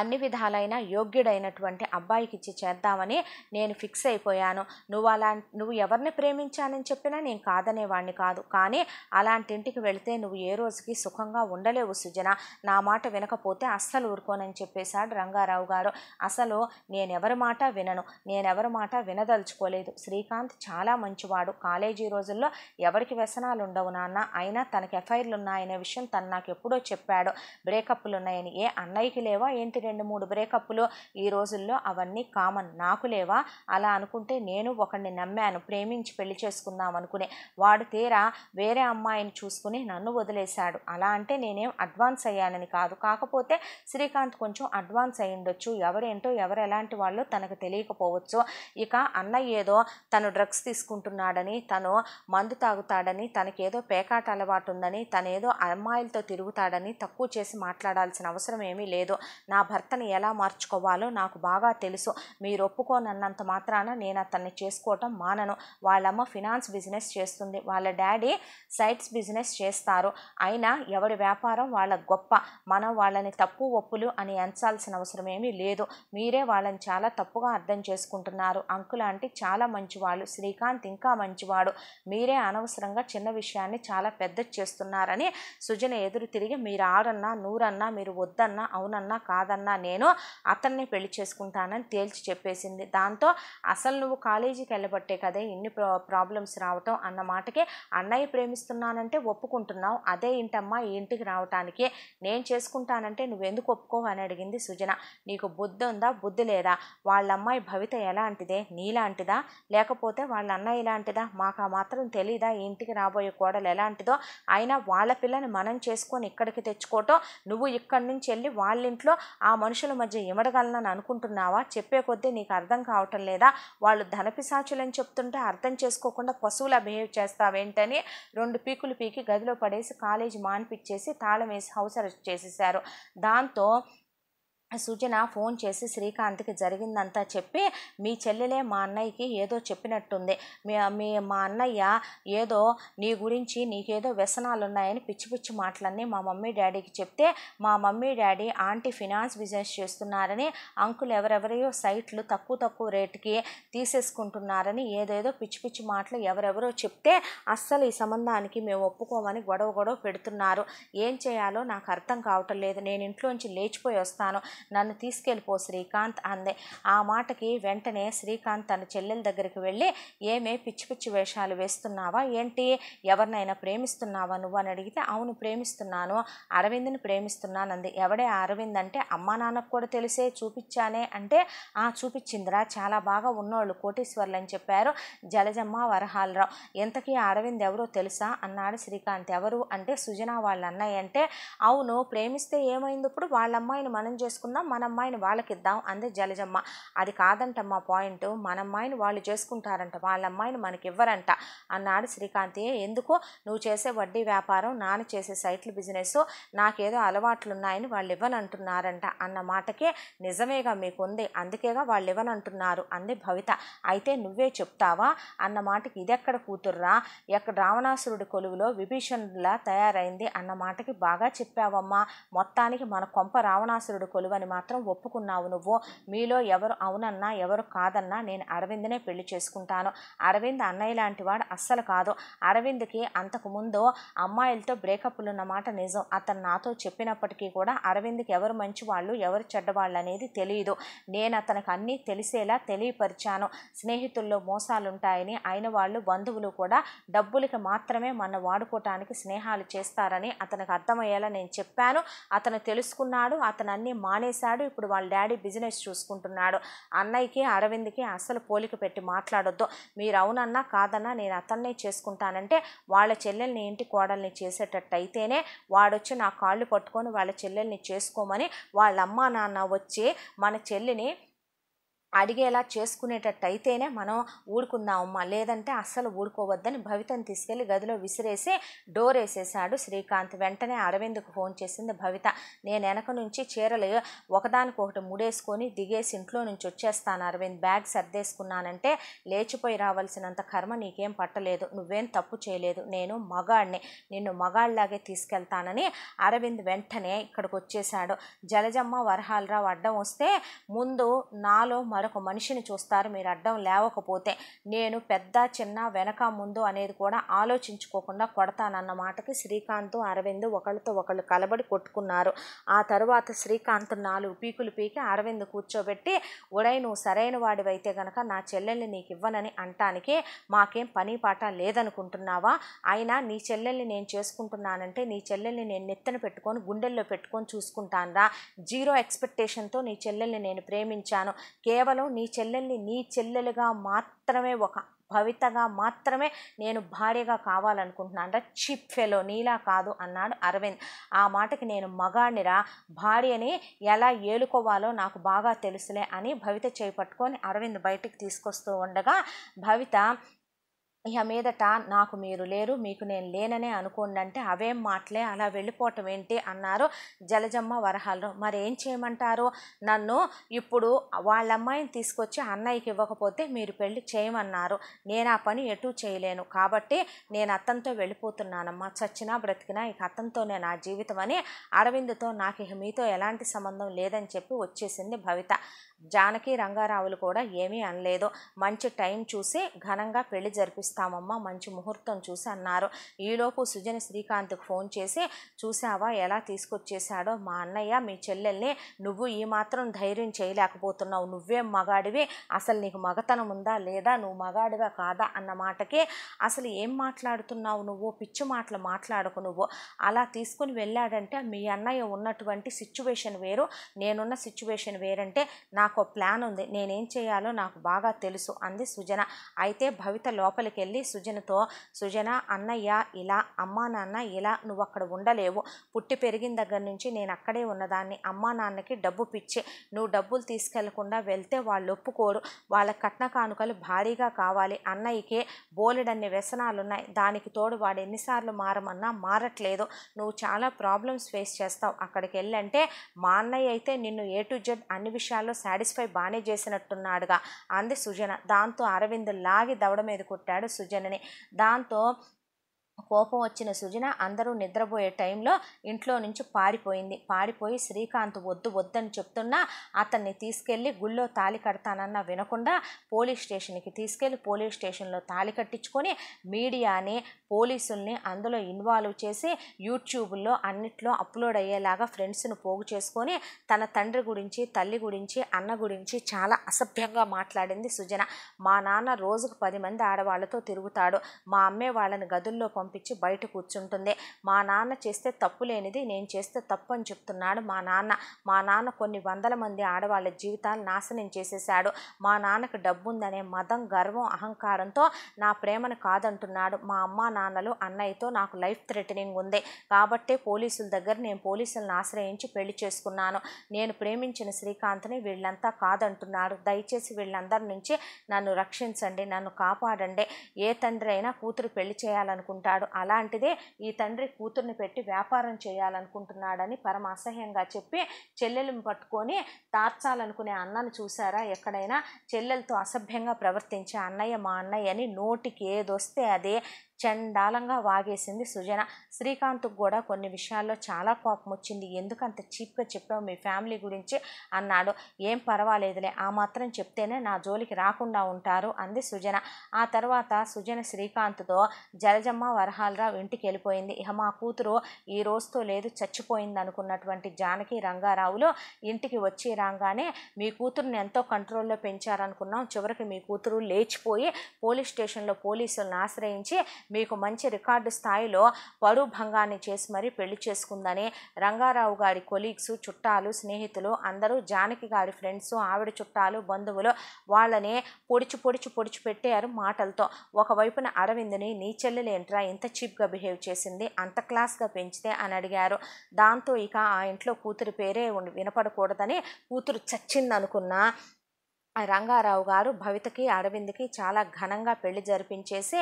అన్ని విధాలైన యోగ్యుడైనటువంటి అబ్బాయికి ఇచ్చి చేద్దామని నేను ఫిక్స్ అయిపోయాను నువ్వు అలా నువ్వు ఎవరిని ప్రేమించానని చెప్పినా నేను కాదనేవాడిని కాదు కానీ అలాంటి ఇంటికి వెళితే నువ్వు ఏ రోజుకి సుఖంగా ఉండలేవు సుజన నా మాట వినకపోతే అస్సలు ఊరుకోనని చెప్పేశాడు రంగారావు గారు అసలు నేనెవరి మాట వినను నేనెవరి మాట వినదలుచుకోలేదు శ్రీకాంత్ చాలా మంచివాడు కాలేజీ రోజుల్లో ఎవరికి వ్యసనాలు ఉండవు నాన్న అయినా తనకి ఎఫ్ఐఆర్లు ఉన్నాయనే విషయం తను నాకు ఎప్పుడో చెప్పాడు బ్రేకప్లు ఉన్నాయని ఏ అన్నయ్యకి లేవా ఏంటి రెండు మూడు బ్రేకప్లు ఈ రోజుల్లో అవన్నీ కామన్ నాకు లేవా అలా అనుకుంటే నేను ఒకడిని నమ్మాను ప్రేమించి పెళ్లి చేసుకుందాం అనుకునే వాడు తీరా వేరే అమ్మాయిని చూసుకుని నన్ను వదిలేశాడు అలా అంటే నేనేం అడ్వాన్స్ అయ్యానని కాదు కాకపోతే శ్రీకాంత్ కొంచెం అడ్వాన్స్ అయ్యుండొచ్చు ఎవరేంటో ఎవరు ఎలాంటి వాళ్ళు తనకు తెలియకపోవచ్చు ఇక అన్నయ్య ఏదో తను డ్రగ్స్ తీసుకుంటున్నాడని తను మందు తాగుతాడని తనకేదో పేకాట అలవాటు ఉందని తనేదో అమ్మాయిలతో తిరుగుతాడని తక్కువ చేసి మాట్లాడాల్సిన అవసరం ఏమీ లేదు నా భర్తని ఎలా మార్చుకోవాలో నాకు బాగా తెలుసు మీరు ఒప్పుకోనన్నంత మాత్రాన నేను అతన్ని చేసుకోవటం మానను వాళ్ళమ్మ ఫినాన్స్ బిజినెస్ చేస్తుంది వాళ్ళ డాడీ సైట్స్ బిజినెస్ చేస్తారు అయినా ఎవరి వ్యాపారం వాళ్ళ గొప్ప మనం వాళ్ళని తప్పు ఒప్పులు అని ఎంచాల్సిన అవసరం ఏమీ లేదు మీరే వాళ్ళని చాలా తప్పుగా అర్థం చేసుకుంటున్నారు అంకుల్ అంటే చాలా మంచివాళ్ళు శ్రీకాంత్ ఇంకా మంచివాడు మీరే అనవసరంగా చిన్న విషయాన్ని చాలా పెద్ద చేస్తున్నారని సుజన ఎదురు తిరిగి మీరు ఆరన్నా నూరన్నా మీరు వద్దన్నా అవునన్నా కాదన్నా కన్నా నేను అతన్ని పెళ్లి చేసుకుంటానని తేల్చి చెప్పేసింది దాంతో అసలు నువ్వు కాలేజీకి వెళ్ళబట్టే కదే ఇన్ని ప్రాబ్లమ్స్ రావటం అన్న మాటకి అన్నయ్య ప్రేమిస్తున్నానంటే ఒప్పుకుంటున్నావు అదే ఇంటమ్మా ఈ ఇంటికి రావటానికి నేను చేసుకుంటానంటే నువ్వెందుకు ఒప్పుకోవు అని అడిగింది సుజన నీకు బుద్ధి ఉందా బుద్ధి లేదా వాళ్ళ అమ్మాయి భవిత ఎలాంటిదే నీలాంటిదా లేకపోతే వాళ్ళ అన్నయ్య ఇలాంటిదా మాకు ఆ మాత్రం తెలీదా ఈ ఇంటికి రాబోయే కోడలు ఎలాంటిదో అయినా వాళ్ళ పిల్లని మనం చేసుకొని ఇక్కడికి తెచ్చుకోవటం నువ్వు ఇక్కడి నుంచి వెళ్ళి వాళ్ళ ఇంట్లో ఆ ఆ మనుషుల మధ్య ఇమడగలనని అనుకుంటున్నావా చెప్పే కొద్దీ నీకు అర్థం కావటం లేదా వాళ్ళు ధనపిశాచులని చెప్తుంటే అర్థం చేసుకోకుండా పశువుల బిహేవ్ చేస్తావేంటని రెండు పీకులు పీకి గదిలో పడేసి కాలేజీ మాన్పిచ్చేసి తాళం వేసి హౌస్ అరెస్ట్ చేసేసారు దాంతో సుజన ఫోన్ చేసి శ్రీకాంత్కి జరిగిందంతా చెప్పి మీ చెల్లెలే మా అన్నయ్యకి ఏదో చెప్పినట్టుంది మీ మీ మా అన్నయ్య ఏదో నీ గురించి నీకేదో వ్యసనాలు ఉన్నాయని పిచ్చి పిచ్చి మాటలన్నీ మా మమ్మీ డాడీకి చెప్తే మా mummy daddy aunty finance business చేస్తున్నారని అంకుల్ ఎవరెవరో సైట్లు తక్కువ తక్కువ రేటుకి తీసేసుకుంటున్నారని ఏదేదో పిచ్చి పిచ్చి మాటలు ఎవరెవరో చెప్తే అస్సలు ఈ సంబంధానికి మేము ఒప్పుకోమని గొడవ గొడవ పెడుతున్నారు ఏం చేయాలో నాకు అర్థం కావటం లేదు నేను ఇంట్లోంచి లేచిపోయి వస్తాను నన్ను తీసుకెళ్ళిపో శ్రీకాంత్ అంది ఆ మాటకి వెంటనే శ్రీకాంత్ తన చెల్లెల దగ్గరికి వెళ్ళి ఏమే పిచ్చి పిచ్చి వేషాలు వేస్తున్నావా ఏంటి ఎవరినైనా ప్రేమిస్తున్నావా నువ్వు అని అడిగితే అవును ప్రేమిస్తున్నాను అరవింద్ని ప్రేమిస్తున్నాను అంది ఎవడే అరవింద్ అంటే అమ్మా నాన్నకు కూడా తెలిసే చూపించానే అంటే ఆ చూపించిందిరా చాలా బాగా ఉన్నోళ్ళు కోటీశ్వర్లు అని చెప్పారు జలజమ్మ వరహాలరావు ఎంతకీ అరవింద్ ఎవరో తెలుసా అన్నాడు శ్రీకాంత్ ఎవరు అంటే సుజనా వాళ్ళ అన్నయ్య అంటే అవును ప్రేమిస్తే ఏమైంది ఇప్పుడు వాళ్ళ అమ్మాయిని మనం చేసుకున్న చేసుకుందాం మన అమ్మాయిని వాళ్ళకిద్దాం అంది జలజమ్మ అది కాదంటమ్మా పాయింట్ మన అమ్మాయిని వాళ్ళు చేసుకుంటారంట వాళ్ళ అమ్మాయిని మనకి ఇవ్వరంట అన్నాడు శ్రీకాంతి ఎందుకు నువ్వు చేసే వడ్డీ వ్యాపారం నాన్న చేసే సైట్ల బిజినెస్ నాకేదో అలవాట్లు ఉన్నాయని వాళ్ళు ఇవ్వనంటున్నారంట అన్న మాటకే నిజమేగా మీకుంది అందుకేగా వాళ్ళు ఇవ్వనంటున్నారు అంది భవిత అయితే నువ్వే చెప్తావా అన్న మాటకి ఇదెక్కడ కూతుర్రా ఎక్కడ రావణాసురుడి కొలువులో విభీషణుల తయారైంది అన్న మాటకి బాగా చెప్పావమ్మా మొత్తానికి మన కొంప రావణాసురుడు కొలువని అని మాత్రం ఒప్పుకున్నావు నువ్వు మీలో ఎవరు అవునన్నా ఎవరు కాదన్నా నేను అరవింద్నే పెళ్లి చేసుకుంటాను అరవింద్ అన్నయ్య లాంటి వాడు అస్సలు కాదు అరవింద్కి అంతకుముందు అమ్మాయిలతో బ్రేకప్లు ఉన్నమాట నిజం అతను నాతో చెప్పినప్పటికీ కూడా అరవింద్కి ఎవరు మంచి వాళ్ళు ఎవరు చెడ్డవాళ్ళు అనేది తెలియదు నేను అతనికి అన్నీ తెలిసేలా తెలియపరిచాను స్నేహితుల్లో మోసాలుంటాయని అయిన వాళ్ళు బంధువులు కూడా డబ్బులకి మాత్రమే మన వాడుకోవటానికి స్నేహాలు చేస్తారని అతనికి అర్థమయ్యేలా నేను చెప్పాను అతను తెలుసుకున్నాడు అతను అన్ని మానేశాడు ఇప్పుడు వాళ్ళ డాడీ బిజినెస్ చూసుకుంటున్నాడు అన్నయ్యకి అరవింద్కి అసలు పోలిక పెట్టి మాట్లాడొద్దు మీరు అవునన్నా కాదన్నా నేను అతన్నే చేసుకుంటానంటే వాళ్ళ చెల్లెల్ని ఇంటి కోడల్ని చేసేటట్టు అయితేనే వాడొచ్చి నా కాళ్ళు పట్టుకొని వాళ్ళ చెల్లెల్ని చేసుకోమని వాళ్ళ అమ్మా నాన్న వచ్చి మన చెల్లిని అడిగేలా చేసుకునేటట్టయితేనే మనం ఊడుకుందామమ్మా లేదంటే అస్సలు ఊడుకోవద్దని భవితను తీసుకెళ్లి గదిలో విసిరేసి డోర్ వేసేసాడు శ్రీకాంత్ వెంటనే అరవింద్కు ఫోన్ చేసింది భవిత నేను వెనక నుంచి చీరలు ఒకదానికొకటి ముడేసుకొని దిగేసి ఇంట్లో నుంచి వచ్చేస్తాను అరవింద్ బ్యాగ్ సర్దేసుకున్నానంటే లేచిపోయి రావాల్సినంత కర్మ నీకేం పట్టలేదు నువ్వేం తప్పు చేయలేదు నేను మగాడిని నిన్ను మగాళ్ళలాగే తీసుకెళ్తానని అరవింద్ వెంటనే ఇక్కడికి వచ్చేసాడు జలజమ్మ వరహాలరావు అడ్డం వస్తే ముందు నాలో మరో మరొక మనిషిని చూస్తారు మీరు అడ్డం లేవకపోతే నేను పెద్ద చిన్న వెనక ముందు అనేది కూడా ఆలోచించుకోకుండా కొడతానన్న మాటకి శ్రీకాంత్ అరవింద్ ఒకళ్ళతో ఒకళ్ళు కలబడి కొట్టుకున్నారు ఆ తర్వాత శ్రీకాంత్ నాలుగు పీకులు పీకి అరవింద్ కూర్చోబెట్టి ఉడై నువ్వు సరైన వాడివైతే గనక నా చెల్లెల్ని నీకు ఇవ్వనని అంటానికి మాకేం పని పాట లేదనుకుంటున్నావా అయినా నీ చెల్లెల్ని నేను చేసుకుంటున్నానంటే నీ చెల్లెల్ని నేను నెత్తన పెట్టుకొని గుండెల్లో పెట్టుకొని చూసుకుంటానురా జీరో ఎక్స్పెక్టేషన్తో నీ చెల్లెల్ని నేను ప్రేమించాను కేవలం కేవలం నీ చెల్లెల్ని నీ చెల్లెలుగా మాత్రమే ఒక భవితగా మాత్రమే నేను భార్యగా కావాలనుకుంటున్నాను చిప్ ఫెలో నీలా కాదు అన్నాడు అరవింద్ ఆ మాటకి నేను మగాడినిరా భార్యని ఎలా ఏలుకోవాలో నాకు బాగా తెలుసులే అని భవిత చేపట్టుకొని అరవింద్ బయటికి తీసుకొస్తూ ఉండగా భవిత ఇక మీదట నాకు మీరు లేరు మీకు నేను లేననే అనుకోండి అంటే అవేం మాటలే అలా వెళ్ళిపోవటం ఏంటి అన్నారు జలజమ్మ వరహాలు మరి ఏం చేయమంటారు నన్ను ఇప్పుడు వాళ్ళ అమ్మాయిని తీసుకొచ్చి అన్నయ్యకి ఇవ్వకపోతే మీరు పెళ్లి చేయమన్నారు నేను ఆ పని ఎటు చేయలేను కాబట్టి నేను అత్తంతో వెళ్ళిపోతున్నానమ్మా చచ్చినా బ్రతికినా ఇక అత్తంతో నేను ఆ జీవితం అని అరవింద్తో నాకు ఇక మీతో ఎలాంటి సంబంధం లేదని చెప్పి వచ్చేసింది భవిత జానకి రంగారావులు కూడా ఏమీ అనలేదు మంచి టైం చూసి ఘనంగా పెళ్లి జరిపిస్తామమ్మా మంచి ముహూర్తం చూసి అన్నారు ఈలోపు సుజన శ్రీకాంత్కు ఫోన్ చేసి చూసావా ఎలా తీసుకొచ్చేశాడో మా అన్నయ్య మీ చెల్లెల్ని నువ్వు ఈ మాత్రం ధైర్యం చేయలేకపోతున్నావు నువ్వేం మగాడివి అసలు నీకు మగతనం ఉందా లేదా నువ్వు మగాడివా కాదా అన్న మాటకి అసలు ఏం మాట్లాడుతున్నావు నువ్వు పిచ్చి మాటలు మాట్లాడకు నువ్వు అలా తీసుకుని వెళ్ళాడంటే మీ అన్నయ్య ఉన్నటువంటి సిచ్యువేషన్ వేరు నేనున్న సిచ్యువేషన్ వేరంటే నాకు నాకు ప్లాన్ ఉంది నేనేం చేయాలో నాకు బాగా తెలుసు అంది సుజన అయితే భవిత లోపలికి వెళ్ళి సుజనతో సుజన అన్నయ్య ఇలా అమ్మా నాన్న ఇలా నువ్వు అక్కడ ఉండలేవు పుట్టి పెరిగిన దగ్గర నుంచి నేను అక్కడే ఉన్నదాన్ని అమ్మా నాన్నకి డబ్బు పిచ్చి నువ్వు డబ్బులు తీసుకెళ్లకుండా వెళ్తే వాళ్ళు ఒప్పుకోరు వాళ్ళ కట్న కానుకలు భారీగా కావాలి అన్నయ్యకి బోలెడన్ని వ్యసనాలున్నాయి దానికి తోడు వాడు ఎన్నిసార్లు మారమన్నా మారట్లేదు నువ్వు చాలా ప్రాబ్లమ్స్ ఫేస్ చేస్తావు అక్కడికి వెళ్ళంటే మా అన్నయ్య అయితే నిన్ను ఏ టు జెడ్ అన్ని విషయాల్లో సాడి సాటిస్ఫై బాగానే చేసినట్టున్నాడుగా అంది సుజన దాంతో అరవింద్ లాగి దవడ మీద కొట్టాడు సుజనని దాంతో కోపం వచ్చిన సుజన అందరూ నిద్రపోయే టైంలో ఇంట్లో నుంచి పారిపోయింది పారిపోయి శ్రీకాంత్ వద్దు వద్దని చెప్తున్నా అతన్ని తీసుకెళ్ళి గుళ్ళో తాలి కడతానన్న వినకుండా పోలీస్ స్టేషన్కి తీసుకెళ్ళి పోలీస్ స్టేషన్లో తాలి కట్టించుకొని మీడియాని పోలీసుల్ని అందులో ఇన్వాల్వ్ చేసి యూట్యూబ్లో అన్నిట్లో అప్లోడ్ అయ్యేలాగా ఫ్రెండ్స్ను పోగు చేసుకొని తన తండ్రి గురించి తల్లి గురించి అన్న గురించి చాలా అసభ్యంగా మాట్లాడింది సుజన మా నాన్న రోజుకు పది మంది ఆడవాళ్ళతో తిరుగుతాడు మా అమ్మే వాళ్ళని గదుల్లో పంపించి బయట కూర్చుంటుంది మా నాన్న చేస్తే తప్పు లేనిది నేను చేస్తే తప్పు అని చెప్తున్నాడు మా నాన్న మా నాన్న కొన్ని వందల మంది ఆడవాళ్ళ జీవితాలు నాశనం చేసేసాడు మా నాన్నకు డబ్బు ఉందనే మదం గర్వం అహంకారంతో నా ప్రేమను కాదంటున్నాడు మా అమ్మ నాన్నలు అన్నయ్యతో నాకు లైఫ్ థ్రెటనింగ్ ఉంది కాబట్టే పోలీసుల దగ్గర నేను పోలీసులను ఆశ్రయించి పెళ్లి చేసుకున్నాను నేను ప్రేమించిన శ్రీకాంత్ని వీళ్ళంతా కాదంటున్నారు దయచేసి వీళ్ళందరి నుంచి నన్ను రక్షించండి నన్ను కాపాడండి ఏ తండ్రి అయినా కూతురు పెళ్లి చేయాలనుకుంటాడు ఉంటాడు అలాంటిదే ఈ తండ్రి కూతుర్ని పెట్టి వ్యాపారం చేయాలనుకుంటున్నాడని పరమ అసహ్యంగా చెప్పి చెల్లెలను పట్టుకొని తార్చాలనుకునే అన్నను చూసారా ఎక్కడైనా చెల్లెలతో అసభ్యంగా ప్రవర్తించే అన్నయ్య మా అన్నయ్య అని నోటికి ఏదొస్తే అదే చండాలంగా వాగేసింది సుజన శ్రీకాంత్కు కూడా కొన్ని విషయాల్లో చాలా కోపం వచ్చింది ఎందుకంత చీప్గా చెప్పావు మీ ఫ్యామిలీ గురించి అన్నాడు ఏం పర్వాలేదులే ఆ మాత్రం చెప్తేనే నా జోలికి రాకుండా ఉంటారు అంది సుజన ఆ తర్వాత సుజన శ్రీకాంత్తో జలజమ్మ వరహాలరావు ఇంటికి వెళ్ళిపోయింది ఇక మా కూతురు ఈ రోజుతో లేదు చచ్చిపోయింది అనుకున్నటువంటి జానకి రంగారావులు ఇంటికి వచ్చి రాగానే మీ కూతురుని ఎంతో కంట్రోల్లో పెంచారనుకున్నాం చివరికి మీ కూతురు లేచిపోయి పోలీస్ స్టేషన్లో పోలీసులను ఆశ్రయించి మీకు మంచి రికార్డు స్థాయిలో పరు భంగాన్ని చేసి మరీ పెళ్లి చేసుకుందని రంగారావు గారి కొలీగ్స్ చుట్టాలు స్నేహితులు అందరూ జానకి గారి ఫ్రెండ్స్ ఆవిడ చుట్టాలు బంధువులు వాళ్ళని పొడిచి పొడిచి పొడిచి పెట్టారు మాటలతో ఒకవైపున అరవింద్ని నీ చెల్లెలేంట్రా ఇంత చీప్గా బిహేవ్ చేసింది అంత క్లాస్గా పెంచితే అని అడిగారు దాంతో ఇక ఆ ఇంట్లో కూతురు పేరే వినపడకూడదని కూతురు చచ్చిందనుకున్నా రంగారావు గారు భవితకి అరవింద్కి చాలా ఘనంగా పెళ్లి జరిపించేసి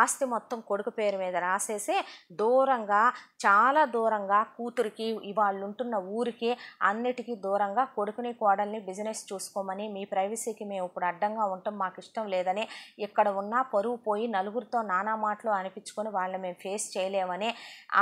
ఆస్తి మొత్తం కొడుకు పేరు మీద రాసేసి దూరంగా చాలా దూరంగా కూతురికి ఇవాళ్ళు ఉంటున్న ఊరికి అన్నిటికీ దూరంగా కొడుకుని కోడల్ని బిజినెస్ చూసుకోమని మీ ప్రైవసీకి మేము ఇప్పుడు అడ్డంగా ఉంటాం మాకు ఇష్టం లేదని ఇక్కడ ఉన్న పరువు పోయి నలుగురితో నానా మాటలు అనిపించుకొని వాళ్ళని మేము ఫేస్ చేయలేమని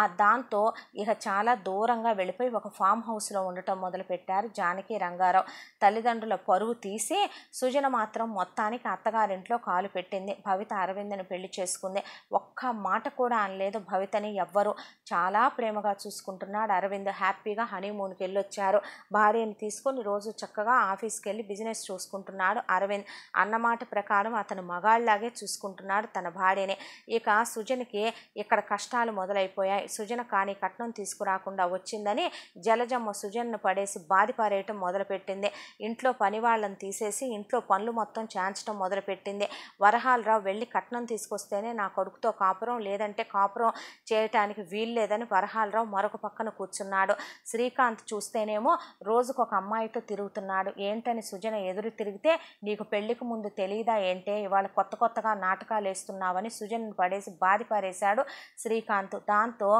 ఆ దాంతో ఇక చాలా దూరంగా వెళ్ళిపోయి ఒక ఫామ్ హౌస్లో ఉండటం మొదలుపెట్టారు జానకి రంగారావు తల్లిదండ్రుల పరువు తీసి సుజన మాత్రం మొత్తానికి అత్తగారింట్లో కాలు పెట్టింది భవిత అరవింద్ని పెళ్లి చేసుకుంది ఒక్క మాట కూడా అనలేదు భవితని ఎవ్వరు చాలా ప్రేమగా చూసుకుంటున్నాడు అరవింద్ హ్యాపీగా హనీమూన్కి వెళ్ళొచ్చారు భార్యని తీసుకొని రోజు చక్కగా ఆఫీస్కి వెళ్ళి బిజినెస్ చూసుకుంటున్నాడు అరవింద్ అన్నమాట ప్రకారం అతను మగాళ్ళలాగే చూసుకుంటున్నాడు తన భార్యని ఇక సుజన్కి ఇక్కడ కష్టాలు మొదలైపోయాయి సుజన కానీ కట్నం తీసుకురాకుండా వచ్చిందని జలజమ్మ సుజన్ను పడేసి బాధిపారేయటం మొదలుపెట్టింది ఇంట్లో పని వాళ్ళని తీసేసి చేసి ఇంట్లో పనులు మొత్తం చేర్చడం మొదలుపెట్టింది వరహాలరావు వెళ్ళి కట్నం తీసుకొస్తేనే నా కొడుకుతో కాపురం లేదంటే కాపురం చేయటానికి వీలు లేదని వరహాలరావు మరొక పక్కన కూర్చున్నాడు శ్రీకాంత్ చూస్తేనేమో రోజుకొక అమ్మాయితో తిరుగుతున్నాడు ఏంటని సుజన ఎదురు తిరిగితే నీకు పెళ్లికి ముందు తెలియదా ఏంటే ఇవాళ కొత్త కొత్తగా నాటకాలు వేస్తున్నావని సుజన్ పడేసి బాధి పారేశాడు శ్రీకాంత్ దాంతో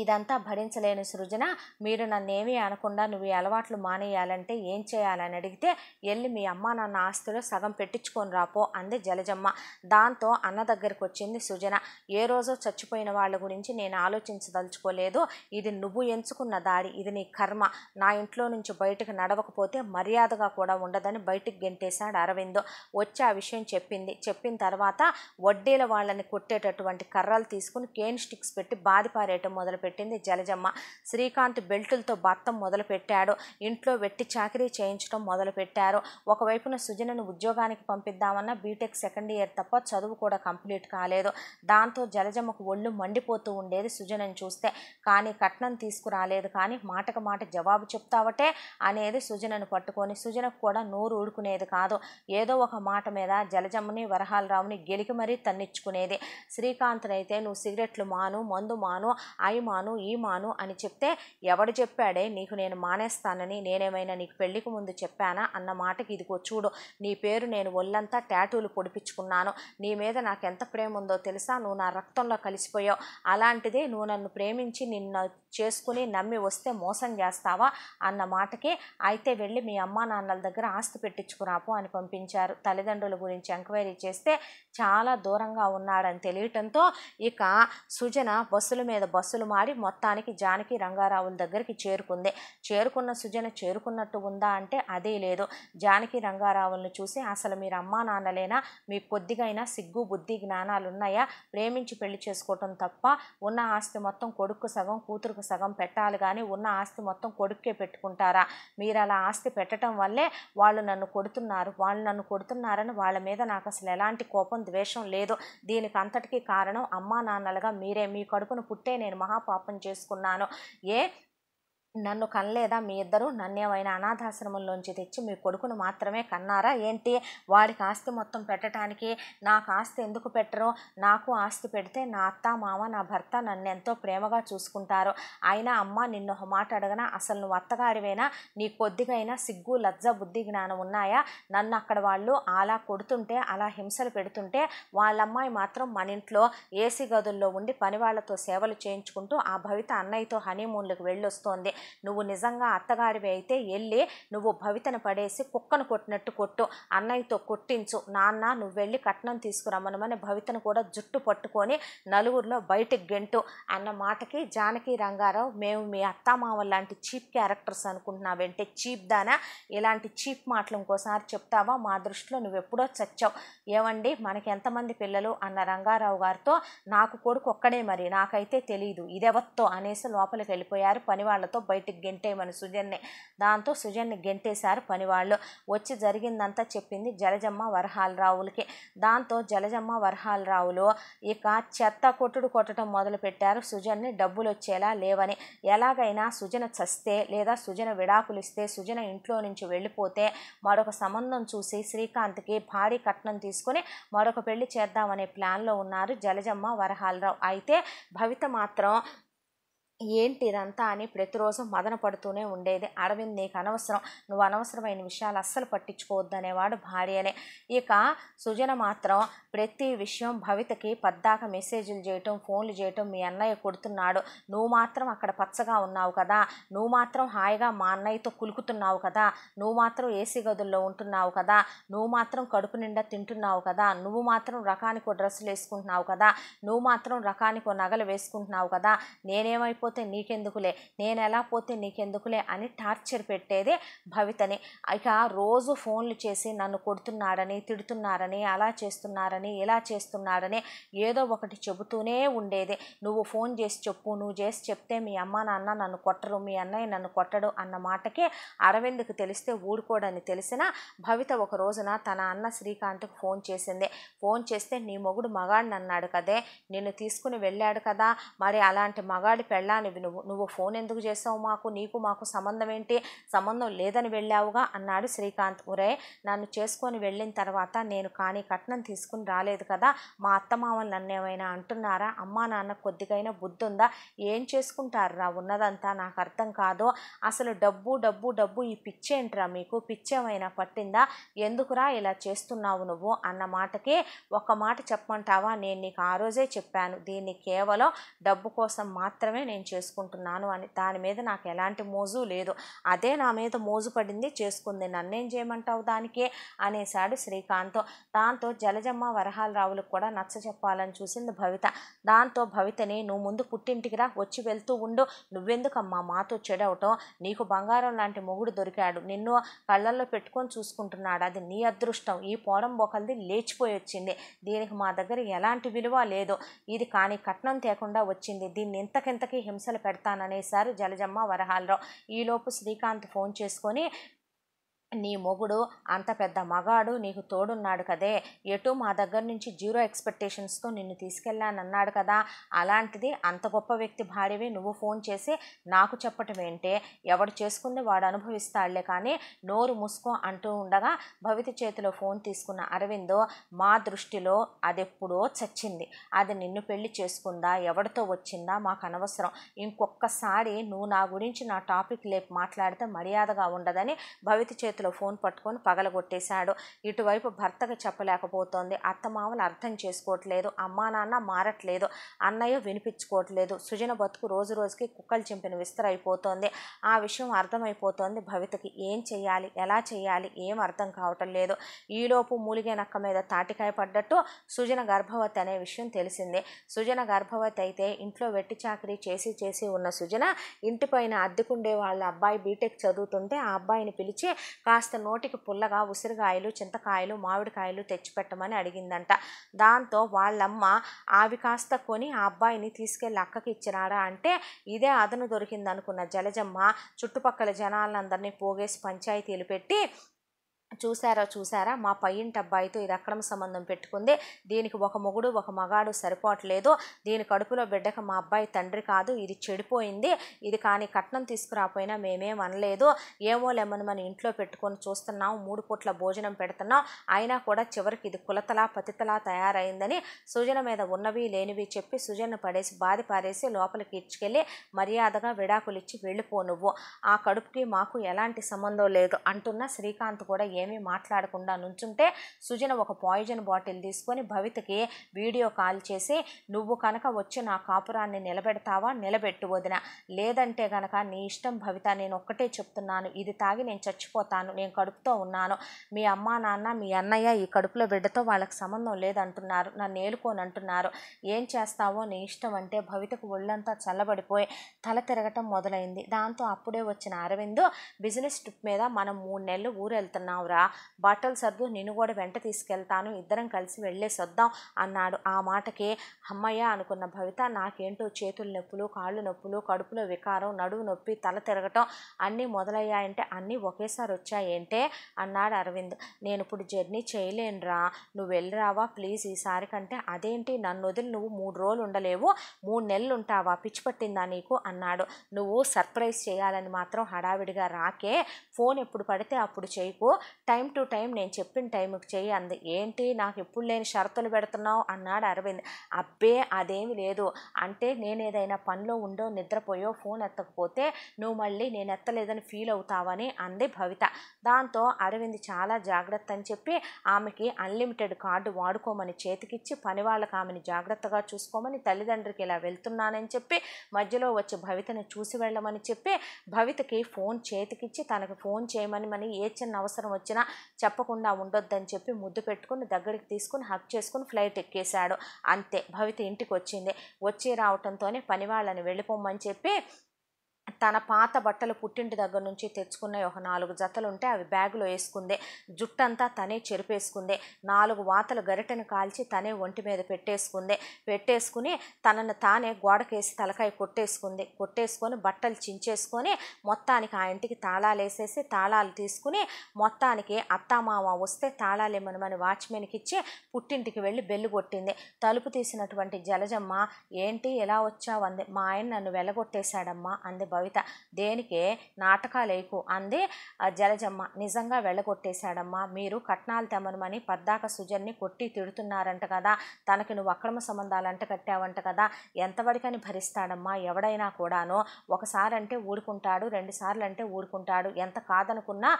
ఇదంతా భరించలేని సృజన మీరు నన్నేమీ అనకుండా నువ్వు అలవాట్లు మానేయాలంటే ఏం చేయాలని అడిగితే వెళ్ళి మీ అమ్మ నాన్న ఆస్తిలో సగం పెట్టించుకొని రాపో అంది జలజమ్మ దాంతో అన్న దగ్గరికి వచ్చింది సృజన ఏ రోజో చచ్చిపోయిన వాళ్ళ గురించి నేను ఆలోచించదలుచుకోలేదు ఇది నువ్వు ఎంచుకున్న దారి ఇది నీ కర్మ నా ఇంట్లో నుంచి బయటకు నడవకపోతే మర్యాదగా కూడా ఉండదని బయటికి గెంటేశాడు అరవింద్ వచ్చి ఆ విషయం చెప్పింది చెప్పిన తర్వాత వడ్డీల వాళ్ళని కొట్టేటటువంటి కర్రలు తీసుకుని కేన్ స్టిక్స్ పెట్టి బాధిపారేయటం మొదలు మొదలుపెట్టింది జలజమ్మ శ్రీకాంత్ బెల్టులతో బత్తం మొదలుపెట్టాడు ఇంట్లో వెట్టి చాకరీ చేయించడం మొదలుపెట్టారు ఒకవైపున సుజనను ఉద్యోగానికి పంపిద్దామన్న బీటెక్ సెకండ్ ఇయర్ తప్ప చదువు కూడా కంప్లీట్ కాలేదు దాంతో జలజమ్మకు ఒళ్ళు మండిపోతూ ఉండేది సుజనని చూస్తే కానీ కట్నం తీసుకురాలేదు కానీ మాటకు మాట జవాబు చెప్తావటే అనేది సుజనను పట్టుకొని సుజనకు కూడా నోరు ఊడుకునేది కాదు ఏదో ఒక మాట మీద జలజమ్మని వరహాలరావుని గెలికి మరీ తన్నిచ్చుకునేది శ్రీకాంత్ అయితే నువ్వు సిగరెట్లు మాను మందు మాను అయి మాను ఈ మాను అని చెప్తే ఎవడు చెప్పాడే నీకు నేను మానేస్తానని నేనేమైనా నీకు పెళ్లికి ముందు చెప్పానా అన్న మాటకి ఇదిగో చూడు నీ పేరు నేను ఒళ్ళంతా ట్యాటూలు పొడిపించుకున్నాను నీ మీద నాకు ఎంత ప్రేమ ఉందో తెలుసా నువ్వు నా రక్తంలో కలిసిపోయావు అలాంటిదే నువ్వు నన్ను ప్రేమించి నిన్ను చేసుకుని నమ్మి వస్తే మోసం చేస్తావా అన్న మాటకి అయితే వెళ్ళి మీ అమ్మా నాన్నల దగ్గర ఆస్తి పెట్టించుకురాపు అని పంపించారు తల్లిదండ్రుల గురించి ఎంక్వైరీ చేస్తే చాలా దూరంగా ఉన్నాడని తెలియటంతో ఇక సుజన బస్సుల మీద బస్సులు మారి మారి మొత్తానికి జానకి రంగారావుల దగ్గరికి చేరుకుంది చేరుకున్న సుజన చేరుకున్నట్టు ఉందా అంటే అదే లేదు జానకి రంగారావులను చూసి అసలు మీరు అమ్మా నాన్నలేనా మీ కొద్దిగైనా సిగ్గు బుద్ధి జ్ఞానాలు ఉన్నాయా ప్రేమించి పెళ్లి చేసుకోవటం తప్ప ఉన్న ఆస్తి మొత్తం కొడుకు సగం కూతురుకు సగం పెట్టాలి కానీ ఉన్న ఆస్తి మొత్తం కొడుక్కే పెట్టుకుంటారా మీరు అలా ఆస్తి పెట్టడం వల్లే వాళ్ళు నన్ను కొడుతున్నారు వాళ్ళు నన్ను కొడుతున్నారని వాళ్ళ మీద నాకు అసలు ఎలాంటి కోపం ద్వేషం లేదు దీనికి అంతటికీ కారణం అమ్మా నాన్నలుగా మీరే మీ కడుపును పుట్టే నేను మహా పాపం చేసుకున్నాను ఏ నన్ను కనలేదా మీ ఇద్దరు నన్నేమైనా అనాథాశ్రమంలోంచి తెచ్చి మీ కొడుకును మాత్రమే కన్నారా ఏంటి వాడికి ఆస్తి మొత్తం పెట్టడానికి నాకు ఆస్తి ఎందుకు పెట్టరు నాకు ఆస్తి పెడితే నా అత్త మామ నా భర్త నన్ను ఎంతో ప్రేమగా చూసుకుంటారు అయినా అమ్మ నిన్ను ఒక మాట అడగనా అసలు నువ్వు అత్తగాడివైనా నీ కొద్దిగైనా సిగ్గు లజ్జ బుద్ధి జ్ఞానం ఉన్నాయా నన్ను అక్కడ వాళ్ళు అలా కొడుతుంటే అలా హింసలు పెడుతుంటే వాళ్ళ అమ్మాయి మాత్రం మన ఇంట్లో ఏసీ గదుల్లో ఉండి పని వాళ్ళతో సేవలు చేయించుకుంటూ ఆ భవిత అన్నయ్యతో హనీమూన్లకు వెళ్ళొస్తోంది నువ్వు నిజంగా అత్తగారివి అయితే వెళ్ళి నువ్వు భవితను పడేసి కుక్కను కొట్టినట్టు కొట్టు అన్నయ్యతో కొట్టించు నాన్న నువ్వు వెళ్ళి కట్నం తీసుకురమ్మనమని భవితను కూడా జుట్టు పట్టుకొని నలుగురిలో బయటికి గెంటు అన్న మాటకి జానకి రంగారావు మేము మీ అత్తామావ లాంటి చీప్ క్యారెక్టర్స్ అనుకుంటున్నావంటే చీప్ దానా ఇలాంటి చీప్ మాటలు ఇంకోసారి చెప్తావా మా దృష్టిలో నువ్వు ఎప్పుడో చచ్చావు ఏమండి మనకి ఎంతమంది పిల్లలు అన్న రంగారావు గారితో నాకు కొడుకు ఒక్కడే మరి నాకైతే తెలియదు ఇదెవత్తో అనేసి లోపలికి వెళ్ళిపోయారు పని వాళ్ళతో బయటికి గెంటేయమని సుజన్ని దాంతో సుజన్ని గెంటేశారు పనివాళ్ళు వచ్చి జరిగిందంతా చెప్పింది జలజమ్మ వరహాలరావులకి దాంతో జలజమ్మ వరహాలరావులు ఇక చెత్త కొట్టుడు కొట్టడం మొదలుపెట్టారు సుజన్ని డబ్బులు వచ్చేలా లేవని ఎలాగైనా సుజన చస్తే లేదా సుజన విడాకులిస్తే సుజన ఇంట్లో నుంచి వెళ్ళిపోతే మరొక సంబంధం చూసి శ్రీకాంత్కి భారీ కట్నం తీసుకుని మరొక పెళ్లి చేద్దామనే ప్లాన్లో ఉన్నారు జలజమ్మ వరహాలరావు అయితే భవిత మాత్రం ఏంటి ఇదంతా అని ప్రతిరోజు మదన పడుతూనే ఉండేది అరవింద్ నీకు అనవసరం నువ్వు అనవసరమైన విషయాలు అస్సలు పట్టించుకోవద్దనేవాడు భార్యనే ఇక సుజన మాత్రం ప్రతి విషయం భవితకి పద్దాక మెసేజ్లు చేయటం ఫోన్లు చేయటం మీ అన్నయ్య కొడుతున్నాడు నువ్వు మాత్రం అక్కడ పచ్చగా ఉన్నావు కదా నువ్వు మాత్రం హాయిగా మా అన్నయ్యతో కులుకుతున్నావు కదా నువ్వు మాత్రం ఏసీ గదుల్లో ఉంటున్నావు కదా నువ్వు మాత్రం కడుపు నిండా తింటున్నావు కదా నువ్వు మాత్రం రకానికో డ్రెస్సులు వేసుకుంటున్నావు కదా నువ్వు మాత్రం రకానికో నగలు వేసుకుంటున్నావు కదా నేనేమైపో పోతే నీకెందుకులే నేను ఎలా పోతే నీకెందుకులే అని టార్చర్ పెట్టేదే భవితని ఇక రోజు ఫోన్లు చేసి నన్ను కొడుతున్నాడని తిడుతున్నారని అలా చేస్తున్నారని ఇలా చేస్తున్నాడని ఏదో ఒకటి చెబుతూనే ఉండేది నువ్వు ఫోన్ చేసి చెప్పు నువ్వు చేసి చెప్తే మీ అమ్మ నాన్న నన్ను కొట్టరు మీ అన్నయ్య నన్ను కొట్టడు అన్న మాటకే అరవింద్కు తెలిస్తే ఊడుకోడని తెలిసిన భవిత ఒక రోజున తన అన్న శ్రీకాంత్కు ఫోన్ చేసింది ఫోన్ చేస్తే నీ మొగుడు మగాడిని అన్నాడు కదే నిన్ను తీసుకుని వెళ్ళాడు కదా మరి అలాంటి మగాడి పెళ్ళ ఎలా నువ్వు నువ్వు ఫోన్ ఎందుకు చేసావు మాకు నీకు మాకు సంబంధం ఏంటి సంబంధం లేదని వెళ్ళావుగా అన్నాడు శ్రీకాంత్ ఒరే నన్ను చేసుకొని వెళ్ళిన తర్వాత నేను కానీ కట్నం తీసుకుని రాలేదు కదా మా అత్తమామలు నన్ను ఏమైనా అంటున్నారా అమ్మా నాన్న కొద్దిగైనా బుద్ధి ఉందా ఏం చేసుకుంటారురా ఉన్నదంతా నాకు అర్థం కాదు అసలు డబ్బు డబ్బు డబ్బు ఈ పిచ్చేంట్రా మీకు పిచ్చేమైనా పట్టిందా ఎందుకురా ఇలా చేస్తున్నావు నువ్వు అన్న మాటకి ఒక మాట చెప్పమంటావా నేను నీకు ఆ రోజే చెప్పాను దీన్ని కేవలం డబ్బు కోసం మాత్రమే నేను నేను చేసుకుంటున్నాను అని దాని మీద నాకు ఎలాంటి మోజు లేదు అదే నా మీద మోజు పడింది చేసుకుంది నన్నేం చేయమంటావు దానికే అనేశాడు శ్రీకాంత్ దాంతో జలజమ్మ వరహాలరావులకు కూడా నచ్చ చెప్పాలని చూసింది భవిత దాంతో భవితని నువ్వు ముందు పుట్టింటికి రా వచ్చి వెళ్తూ ఉండు నువ్వెందుకమ్మా మాతో చెడవటం నీకు బంగారం లాంటి మొగుడు దొరికాడు నిన్ను కళ్ళల్లో పెట్టుకొని చూసుకుంటున్నాడు అది నీ అదృష్టం ఈ పోరం బొకల్ది లేచిపోయి వచ్చింది దీనికి మా దగ్గర ఎలాంటి విలువ లేదు ఇది కానీ కట్నం తేకుండా వచ్చింది దీన్ని ఇంతకింతకి హింసలు పెడతాననేశారు జలజమ్మ వరహాలరావు ఈలోపు శ్రీకాంత్ ఫోన్ చేసుకొని నీ మొగుడు అంత పెద్ద మగాడు నీకు తోడున్నాడు కదే ఎటు మా దగ్గర నుంచి జీరో ఎక్స్పెక్టేషన్స్తో నిన్ను తీసుకెళ్ళానన్నాడు కదా అలాంటిది అంత గొప్ప వ్యక్తి భార్యవే నువ్వు ఫోన్ చేసి నాకు చెప్పటం ఏంటే ఎవడు చేసుకుంది వాడు అనుభవిస్తాడులే కానీ నోరు మూసుకో అంటూ ఉండగా భవిత చేతిలో ఫోన్ తీసుకున్న అరవిందో మా దృష్టిలో అదెప్పుడో చచ్చింది అది నిన్ను పెళ్లి చేసుకుందా ఎవరితో వచ్చిందా మాకు అనవసరం ఇంకొకసారి నువ్వు నా గురించి నా టాపిక్ లేపు మాట్లాడితే మర్యాదగా ఉండదని భవిత చేతిలో చేతిలో ఫోన్ పట్టుకొని పగలగొట్టేశాడు ఇటువైపు భర్తకు చెప్పలేకపోతోంది అత్తమామను అర్థం చేసుకోవట్లేదు అమ్మా నాన్న మారట్లేదు అన్నయ్య వినిపించుకోవట్లేదు సుజన బతుకు రోజు రోజుకి కుక్కలు చింపిన విస్తరైపోతోంది ఆ విషయం అర్థమైపోతోంది భవితకి ఏం చేయాలి ఎలా చేయాలి ఏం అర్థం కావటం లేదు ఈలోపు మూలిగే నక్క మీద తాటికాయ పడ్డట్టు సుజన గర్భవతి అనే విషయం తెలిసింది సుజన గర్భవతి అయితే ఇంట్లో వెట్టి చాకరీ చేసి చేసి ఉన్న సుజన ఇంటిపైన అద్దెకుండే వాళ్ళ అబ్బాయి బీటెక్ చదువుతుంటే ఆ అబ్బాయిని పిలిచి కాస్త నోటికి పుల్లగా ఉసిరికాయలు చింతకాయలు మామిడికాయలు తెచ్చిపెట్టమని అడిగిందంట దాంతో వాళ్ళమ్మ ఆవి కాస్త కొని ఆ అబ్బాయిని తీసుకెళ్ళి అక్కకి ఇచ్చినాడా అంటే ఇదే అదను దొరికిందనుకున్న జలజమ్మ చుట్టుపక్కల జనాలందరినీ పోగేసి పంచాయతీలు పెట్టి చూసారా చూసారా మా ఇంటి అబ్బాయితో ఇది అక్రమ సంబంధం పెట్టుకుంది దీనికి ఒక మొగుడు ఒక మగాడు సరిపోవట్లేదు దీని కడుపులో బిడ్డకు మా అబ్బాయి తండ్రి కాదు ఇది చెడిపోయింది ఇది కానీ కట్నం తీసుకురాపోయినా మేమేం అనలేదు ఏమో లేమని మన ఇంట్లో పెట్టుకొని చూస్తున్నాం మూడు పూట్ల భోజనం పెడుతున్నాం అయినా కూడా చివరికి ఇది కులతలా పతితలా తయారైందని సుజన మీద ఉన్నవి లేనివి చెప్పి సుజన పడేసి బాధి పారేసి లోపలికి ఇచ్చుకెళ్ళి మర్యాదగా విడాకులిచ్చి వెళ్ళిపో నువ్వు ఆ కడుపుకి మాకు ఎలాంటి సంబంధం లేదు అంటున్న శ్రీకాంత్ కూడా ఏమీ మాట్లాడకుండా నుంచుంటే సుజన ఒక పాయిజన్ బాటిల్ తీసుకొని భవితకి వీడియో కాల్ చేసి నువ్వు కనుక వచ్చి నా కాపురాన్ని నిలబెడతావా నిలబెట్టు వదిన లేదంటే గనక నీ ఇష్టం భవిత నేను ఒక్కటే చెప్తున్నాను ఇది తాగి నేను చచ్చిపోతాను నేను కడుపుతో ఉన్నాను మీ అమ్మా నాన్న మీ అన్నయ్య ఈ కడుపులో బిడ్డతో వాళ్ళకి సంబంధం లేదంటున్నారు నన్ను ఏలుకోని అంటున్నారు ఏం చేస్తావో నీ ఇష్టం అంటే భవితకు ఒళ్ళంతా చల్లబడిపోయి తల తిరగటం మొదలైంది దాంతో అప్పుడే వచ్చిన అరవింద్ బిజినెస్ ట్రిప్ మీద మనం మూడు నెలలు ఊరు వెళ్తున్నాం తీసుకురా బాటలు సర్దు నేను కూడా వెంట తీసుకెళ్తాను ఇద్దరం కలిసి వెళ్ళేసొద్దాం అన్నాడు ఆ మాటకే అమ్మయ్య అనుకున్న భవిత నాకేంటో చేతుల నొప్పులు కాళ్ళు నొప్పులు కడుపులో వికారం నడువు నొప్పి తల తిరగటం అన్నీ మొదలయ్యాయంటే అన్నీ ఒకేసారి వచ్చాయేంటే అన్నాడు అరవింద్ నేను ఇప్పుడు జర్నీ చేయలేనురా నువ్వు వెళ్ళిరావా ప్లీజ్ ఈసారి కంటే అదేంటి నన్ను వదిలి నువ్వు మూడు రోజులు ఉండలేవు మూడు నెలలు ఉంటావా పిచ్చి పట్టిందా నీకు అన్నాడు నువ్వు సర్ప్రైజ్ చేయాలని మాత్రం హడావిడిగా రాకే ఫోన్ ఎప్పుడు పడితే అప్పుడు చేయకు టైం టు టైం నేను చెప్పిన టైంకి చెయ్యి అంది ఏంటి నాకు ఎప్పుడు లేని షరతులు పెడుతున్నావు అన్నాడు అరవింద్ అబ్బే అదేమి లేదు అంటే నేను ఏదైనా పనిలో ఉండో నిద్రపోయో ఫోన్ ఎత్తకపోతే నువ్వు మళ్ళీ నేను ఎత్తలేదని ఫీల్ అవుతావని అంది భవిత దాంతో అరవింద్ చాలా జాగ్రత్త అని చెప్పి ఆమెకి అన్లిమిటెడ్ కార్డు వాడుకోమని చేతికిచ్చి పని వాళ్ళకి ఆమెని జాగ్రత్తగా చూసుకోమని తల్లిదండ్రికి ఇలా వెళ్తున్నానని చెప్పి మధ్యలో వచ్చి భవితను చూసి వెళ్ళమని చెప్పి భవితకి ఫోన్ చేతికిచ్చి తనకు ఫోన్ చేయమని మని ఏ చిన్న అవసరం వచ్చినా చేసినా చెప్పకుండా ఉండొద్దని చెప్పి ముద్దు పెట్టుకుని దగ్గరికి తీసుకుని హక్ చేసుకుని ఫ్లైట్ ఎక్కేశాడు అంతే భవిత ఇంటికి వచ్చింది వచ్చి రావటంతోనే పని వాళ్ళని వెళ్ళిపోమని చెప్పి తన పాత బట్టలు పుట్టింటి దగ్గర నుంచి తెచ్చుకున్న ఒక నాలుగు జతలు ఉంటే అవి బ్యాగులో వేసుకుందే జుట్టంతా తనే చెరిపేసుకుందే నాలుగు వాతలు గరిటెను కాల్చి తనే ఒంటి మీద పెట్టేసుకుందే పెట్టేసుకుని తనను తానే గోడకేసి తలకాయ కొట్టేసుకుంది కొట్టేసుకొని బట్టలు చించేసుకొని మొత్తానికి ఆ ఇంటికి తాళాలు వేసేసి తాళాలు తీసుకుని మొత్తానికి అత్తమామ వస్తే తాళాలు ఏమనమని వాచ్మెన్కి ఇచ్చి పుట్టింటికి వెళ్ళి బెల్లు కొట్టింది తలుపు తీసినటువంటి జలజమ్మ ఏంటి ఎలా వచ్చావంది మా ఆయన నన్ను వెళ్ళగొట్టేశాడమ్మా అంది భవిత దేనికే నాటకాలేకు అంది జలజమ్మ నిజంగా వెళ్ళగొట్టేశాడమ్మా మీరు కట్నాలు తెమనమని పద్దాక సుజన్ని కొట్టి తిడుతున్నారంట కదా తనకి నువ్వు అక్రమ సంబంధాలంట కట్టావంట కదా ఎంతవరకని భరిస్తాడమ్మా ఎవడైనా కూడాను ఒకసారి అంటే ఊడుకుంటాడు రెండుసార్లు అంటే ఊడుకుంటాడు ఎంత కాదనుకున్నా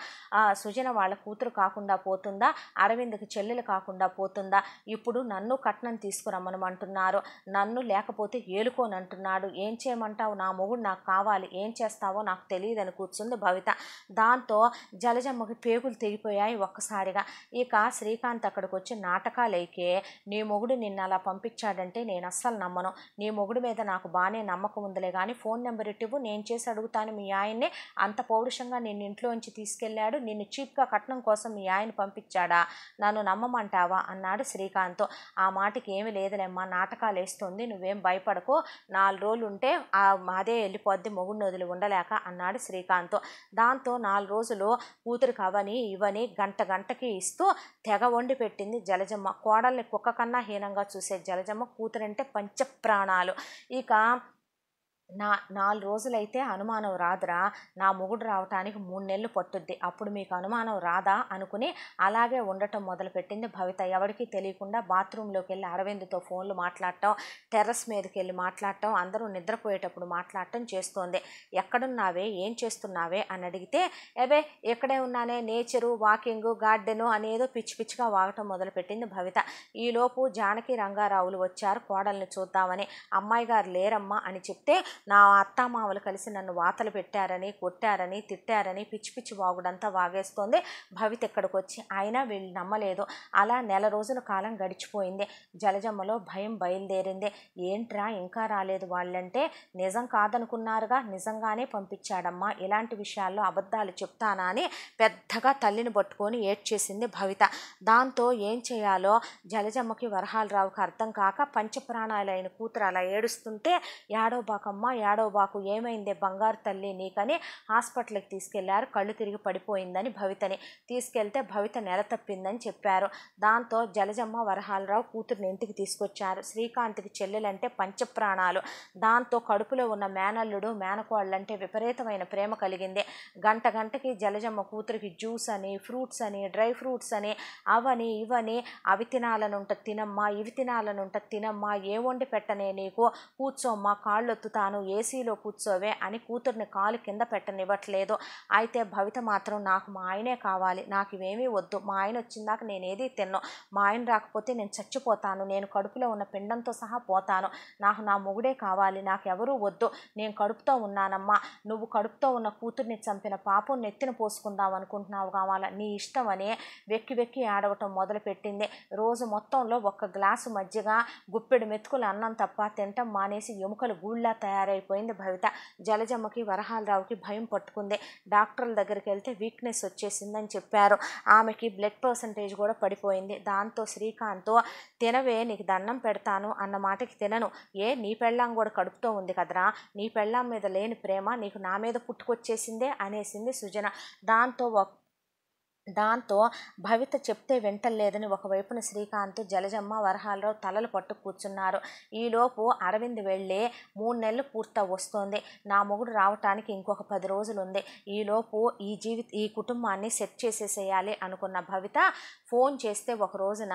సుజన వాళ్ళ కూతురు కాకుండా పోతుందా అరవింద్కి చెల్లెలు కాకుండా పోతుందా ఇప్పుడు నన్ను కట్నం తీసుకురమ్మనమంటున్నారు నన్ను లేకపోతే ఏలుకోనంటున్నాడు ఏం చేయమంటావు నా మొగుడు నాకు కావాలి చేయాలి ఏం చేస్తావో నాకు తెలియదని కూర్చుంది భవిత దాంతో జలజమ్మకి పేగులు తెగిపోయాయి ఒక్కసారిగా ఇక శ్రీకాంత్ అక్కడికి వచ్చి నాటకాలైకే నీ మొగుడు నిన్న అలా పంపించాడంటే నేను అస్సలు నమ్మను నీ మొగుడు మీద నాకు బాగానే నమ్మకం ఉందిలే కానీ ఫోన్ నెంబర్ ఇట్టివు నేను చేసి అడుగుతాను మీ ఆయన్ని అంత పౌరుషంగా నిన్ను ఇంట్లోంచి తీసుకెళ్లాడు నిన్ను చీప్గా కట్నం కోసం మీ ఆయన పంపించాడా నన్ను నమ్మమంటావా అన్నాడు శ్రీకాంత్ ఆ మాటకి ఏమి లేదులేమ్మా నాటకాలు వేస్తుంది నువ్వేం భయపడకు నాలుగు రోజులు ఉంటే అదే వెళ్ళిపోద్ది మొగుడు మొగుడిని ఉండలేక అన్నాడు శ్రీకాంత్ దాంతో నాలుగు రోజులు కూతురు కవని ఇవని గంట గంటకి ఇస్తూ తెగ వండి పెట్టింది జలజమ్మ కోడల్ని కుక్క కన్నా హీనంగా చూసే జలజమ్మ కూతురంటే పంచప్రాణాలు ఇక నా నాలుగు రోజులైతే అనుమానం రాదురా నా మొగుడు రావటానికి మూడు నెలలు పట్టుద్ది అప్పుడు మీకు అనుమానం రాదా అనుకుని అలాగే ఉండటం మొదలుపెట్టింది భవిత ఎవరికీ తెలియకుండా బాత్రూంలోకి వెళ్ళి అరవింద్తో ఫోన్లు మాట్లాడటం టెర్రస్ మీదకి వెళ్ళి మాట్లాడటం అందరూ నిద్రపోయేటప్పుడు మాట్లాడటం చేస్తోంది ఎక్కడున్నావే ఏం చేస్తున్నావే అని అడిగితే అవే ఎక్కడే ఉన్నానే నేచరు వాకింగ్ గార్డెను అనేదో పిచ్చి పిచ్చిగా వాగటం మొదలుపెట్టింది భవిత ఈలోపు జానకి రంగారావులు వచ్చారు కోడల్ని చూద్దామని అమ్మాయి గారు లేరమ్మా అని చెప్తే నా మావలు కలిసి నన్ను వాతలు పెట్టారని కొట్టారని తిట్టారని పిచ్చి పిచ్చి వాగుడంతా వాగేస్తోంది భవిత్ ఇక్కడికి వచ్చి ఆయన వీళ్ళు నమ్మలేదు అలా నెల రోజుల కాలం గడిచిపోయింది జలజమ్మలో భయం బయలుదేరింది ఏంట్రా ఇంకా రాలేదు వాళ్ళంటే నిజం కాదనుకున్నారుగా నిజంగానే పంపించాడమ్మా ఇలాంటి విషయాల్లో అబద్ధాలు చెప్తానా అని పెద్దగా తల్లిని పట్టుకొని ఏడ్చేసింది భవిత దాంతో ఏం చేయాలో జలజమ్మకి వరహాలరావుకి అర్థం కాక పంచప్రాణాలైన కూతురు అలా ఏడుస్తుంటే యాడోబాకమ్మ బాకు ఏమైందే బంగారు తల్లి నీకని హాస్పిటల్కి తీసుకెళ్లారు కళ్ళు తిరిగి పడిపోయిందని భవితని తీసుకెళ్తే భవిత నెల తప్పిందని చెప్పారు దాంతో జలజమ్మ వరహాలరావు కూతురుని ఇంటికి తీసుకొచ్చారు శ్రీకాంత్కి చెల్లెలంటే పంచప్రాణాలు దాంతో కడుపులో ఉన్న మేనల్లుడు మేనకోళ్ళంటే విపరీతమైన ప్రేమ కలిగింది గంట గంటకి జలజమ్మ కూతురికి జ్యూస్ అని ఫ్రూట్స్ అని డ్రై ఫ్రూట్స్ అని అవని ఇవని అవి తినాలనుంట తినమ్మా ఇవి తినాలనుంట తినమ్మా ఏ వండి పెట్టనే నీకు కూర్చోమ్మా కాళ్ళొత్తుతాను తను ఏసీలో కూర్చోవే అని కూతుర్ని కాలు కింద పెట్టనివ్వట్లేదు అయితే భవిత మాత్రం నాకు మా ఆయనే కావాలి నాకు ఇవేమీ వద్దు మా ఆయన వచ్చిందాక నేనేది తిన్ను మా ఆయన రాకపోతే నేను చచ్చిపోతాను నేను కడుపులో ఉన్న పిండంతో సహా పోతాను నాకు నా మొగుడే కావాలి నాకు ఎవరూ వద్దు నేను కడుపుతో ఉన్నానమ్మా నువ్వు కడుపుతో ఉన్న కూతుర్ని చంపిన పాపం నెత్తిన పోసుకుందాం అనుకుంటున్నావు కావాలా నీ ఇష్టం అని వెక్కి వెక్కి ఆడవటం మొదలుపెట్టింది రోజు మొత్తంలో ఒక్క గ్లాసు మజ్జిగ గుప్పెడు మెతుకులు అన్నం తప్ప తింటం మానేసి ఎముకలు గూళ్ళ తయారు తయారైపోయింది భవిత జలజమ్మకి వరహాలరావుకి భయం పట్టుకుంది డాక్టర్ల దగ్గరికి వెళ్తే వీక్నెస్ వచ్చేసిందని చెప్పారు ఆమెకి బ్లడ్ పర్సంటేజ్ కూడా పడిపోయింది దాంతో శ్రీకాంత్ తినవే నీకు దండం పెడతాను అన్న మాటకి తినను ఏ నీ పెళ్ళాం కూడా కడుపుతో ఉంది కదరా నీ పెళ్ళాం మీద లేని ప్రేమ నీకు నా మీద పుట్టుకొచ్చేసిందే అనేసింది సుజన దాంతో దాంతో భవిత చెప్తే వింటలేదని ఒకవైపున శ్రీకాంత్ జలజమ్మ వరహాలరావు తలలు పట్టు కూర్చున్నారు ఈలోపు అరవింద్ వెళ్ళి మూడు నెలలు పూర్త వస్తుంది నా మొగుడు రావటానికి ఇంకొక పది రోజులు ఉంది ఈలోపు ఈ జీవి ఈ కుటుంబాన్ని సెట్ చేసేసేయాలి అనుకున్న భవిత ఫోన్ చేస్తే ఒక రోజున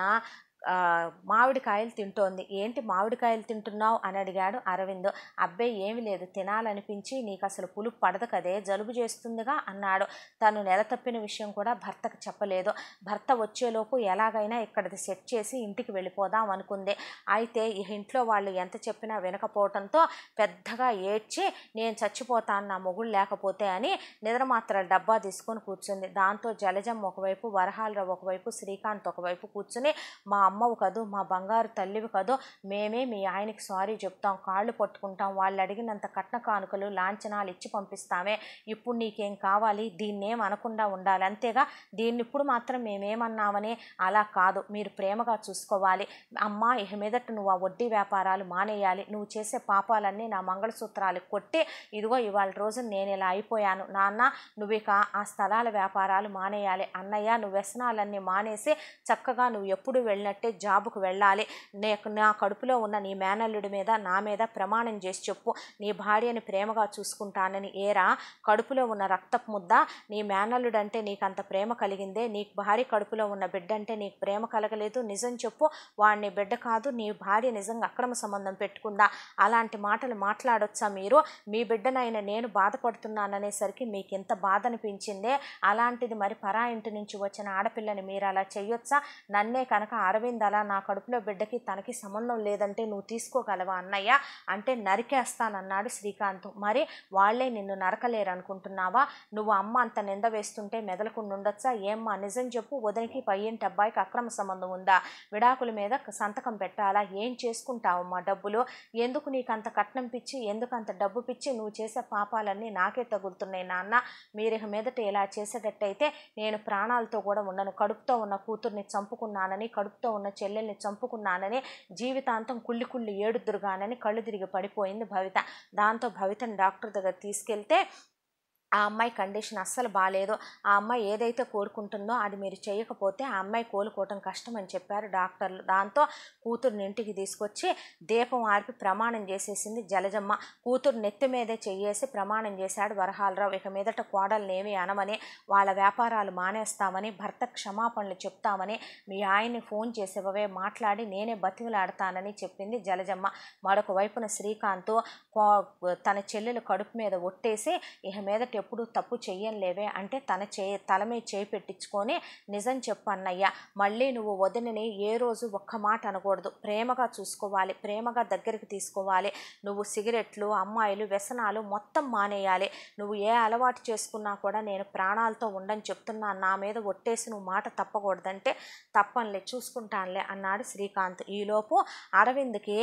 మామిడికాయలు తింటోంది ఏంటి మామిడికాయలు తింటున్నావు అని అడిగాడు అరవింద్ అబ్బాయి ఏమి లేదు తినాలనిపించి నీకు అసలు పులుపు పడదు కదే జలుబు చేస్తుందిగా అన్నాడు తను నెల తప్పిన విషయం కూడా భర్తకు చెప్పలేదు భర్త వచ్చేలోపు ఎలాగైనా ఇక్కడది సెట్ చేసి ఇంటికి వెళ్ళిపోదాం అనుకుంది అయితే ఈ ఇంట్లో వాళ్ళు ఎంత చెప్పినా వినకపోవడంతో పెద్దగా ఏడ్చి నేను చచ్చిపోతాను నా మొగుడు లేకపోతే అని నిద్ర మాత్ర డబ్బా తీసుకొని కూర్చుంది దాంతో జలజం ఒకవైపు వరహాలరావు ఒకవైపు శ్రీకాంత్ ఒకవైపు కూర్చుని మా అమ్మవు కదూ మా బంగారు తల్లివి కదో మేమే మీ ఆయనకి సారీ చెప్తాం కాళ్ళు పట్టుకుంటాం వాళ్ళు అడిగినంత కట్న కానుకలు లాంఛనాలు ఇచ్చి పంపిస్తామే ఇప్పుడు నీకేం కావాలి దీన్నేం అనకుండా ఉండాలి అంతేగా దీన్ని ఇప్పుడు మాత్రం మేమేమన్నామని అలా కాదు మీరు ప్రేమగా చూసుకోవాలి అమ్మ ఇక మీదట నువ్వు ఆ వడ్డీ వ్యాపారాలు మానేయాలి నువ్వు చేసే పాపాలన్నీ నా మంగళసూత్రాలు కొట్టి ఇదిగో ఇవాళ రోజు నేను ఇలా అయిపోయాను నాన్న నువ్వు ఇక ఆ స్థలాల వ్యాపారాలు మానేయాలి అన్నయ్య నువ్వు వ్యసనాలన్నీ మానేసి చక్కగా నువ్వు ఎప్పుడు వెళ్ళినట్టు కట్టే జాబుకు వెళ్ళాలి నేను నా కడుపులో ఉన్న నీ మేనల్లుడి మీద నా మీద ప్రమాణం చేసి చెప్పు నీ భార్యని ప్రేమగా చూసుకుంటానని ఏరా కడుపులో ఉన్న రక్తపు ముద్ద నీ మేనల్లుడు నీకు అంత ప్రేమ కలిగిందే నీ భార్య కడుపులో ఉన్న బిడ్డ అంటే నీకు ప్రేమ కలగలేదు నిజం చెప్పు వాడిని బిడ్డ కాదు నీ భార్య నిజంగా అక్రమ సంబంధం పెట్టుకుందా అలాంటి మాటలు మాట్లాడొచ్చా మీరు మీ బిడ్డనైనా నేను బాధపడుతున్నాననేసరికి మీకు ఎంత బాధ అనిపించిందే అలాంటిది మరి పరా ఇంటి నుంచి వచ్చిన ఆడపిల్లని మీరు అలా చేయొచ్చా నన్నే కనుక అరవై అరవింద్ అలా నా కడుపులో బిడ్డకి తనకి సంబంధం లేదంటే నువ్వు తీసుకోగలవా అన్నయ్య అంటే నరికేస్తానన్నాడు శ్రీకాంత్ మరి వాళ్లే నిన్ను నరకలేరు అనుకుంటున్నావా నువ్వు అమ్మ అంత నింద వేస్తుంటే మెదలకుండా ఉండొచ్చా ఏమ్మా నిజం చెప్పు వదినికి పయ్యంటి అబ్బాయికి అక్రమ సంబంధం ఉందా విడాకుల మీద సంతకం పెట్టాలా ఏం చేసుకుంటావమ్మా డబ్బులు ఎందుకు నీకు అంత కట్నం పిచ్చి ఎందుకు అంత డబ్బు పిచ్చి నువ్వు చేసే పాపాలన్నీ నాకే తగులుతున్నాయి నాన్న మీరు మీదట ఇలా చేసేటట్టయితే నేను ప్రాణాలతో కూడా ఉండను కడుపుతో ఉన్న కూతుర్ని చంపుకున్నానని కడుపుతో ఉన్న చెల్లెల్ని చంపుకున్నానని జీవితాంతం కుళ్ళి కుళ్ళి ఏడుదురుగానని కళ్ళు తిరిగి పడిపోయింది భవిత దాంతో భవితని డాక్టర్ దగ్గర తీసుకెళ్తే ఆ అమ్మాయి కండిషన్ అస్సలు బాగాలేదు ఆ అమ్మాయి ఏదైతే కోరుకుంటుందో అది మీరు చేయకపోతే ఆ అమ్మాయి కోలుకోవటం కష్టం అని చెప్పారు డాక్టర్లు దాంతో కూతురుని ఇంటికి తీసుకొచ్చి దీపం ఆర్పి ప్రమాణం చేసేసింది జలజమ్మ కూతురు నెత్తి మీదే చెయ్యేసి ప్రమాణం చేశాడు వరహాలరావు ఇక మీదట కోడల్ని ఏమి అనమని వాళ్ళ వ్యాపారాలు మానేస్తామని భర్త క్షమాపణలు చెప్తామని మీ ఆయన్ని ఫోన్ చేసేవే మాట్లాడి నేనే బతిమలాడతానని చెప్పింది జలజమ్మ మరొక వైపున శ్రీకాంత్ తన చెల్లెలు కడుపు మీద ఒట్టేసి ఇక మీదట ఎప్పుడు తప్పు లేవే అంటే తన చే తల మీద చేయి పెట్టించుకొని నిజం చెప్పు అన్నయ్య మళ్ళీ నువ్వు వదినని ఏ రోజు ఒక్క మాట అనకూడదు ప్రేమగా చూసుకోవాలి ప్రేమగా దగ్గరికి తీసుకోవాలి నువ్వు సిగరెట్లు అమ్మాయిలు వ్యసనాలు మొత్తం మానేయాలి నువ్వు ఏ అలవాటు చేసుకున్నా కూడా నేను ప్రాణాలతో ఉండని చెప్తున్నా నా మీద ఒట్టేసి నువ్వు మాట తప్పకూడదంటే తప్పనిలే చూసుకుంటానులే అన్నాడు శ్రీకాంత్ ఈలోపు అరవింద్కి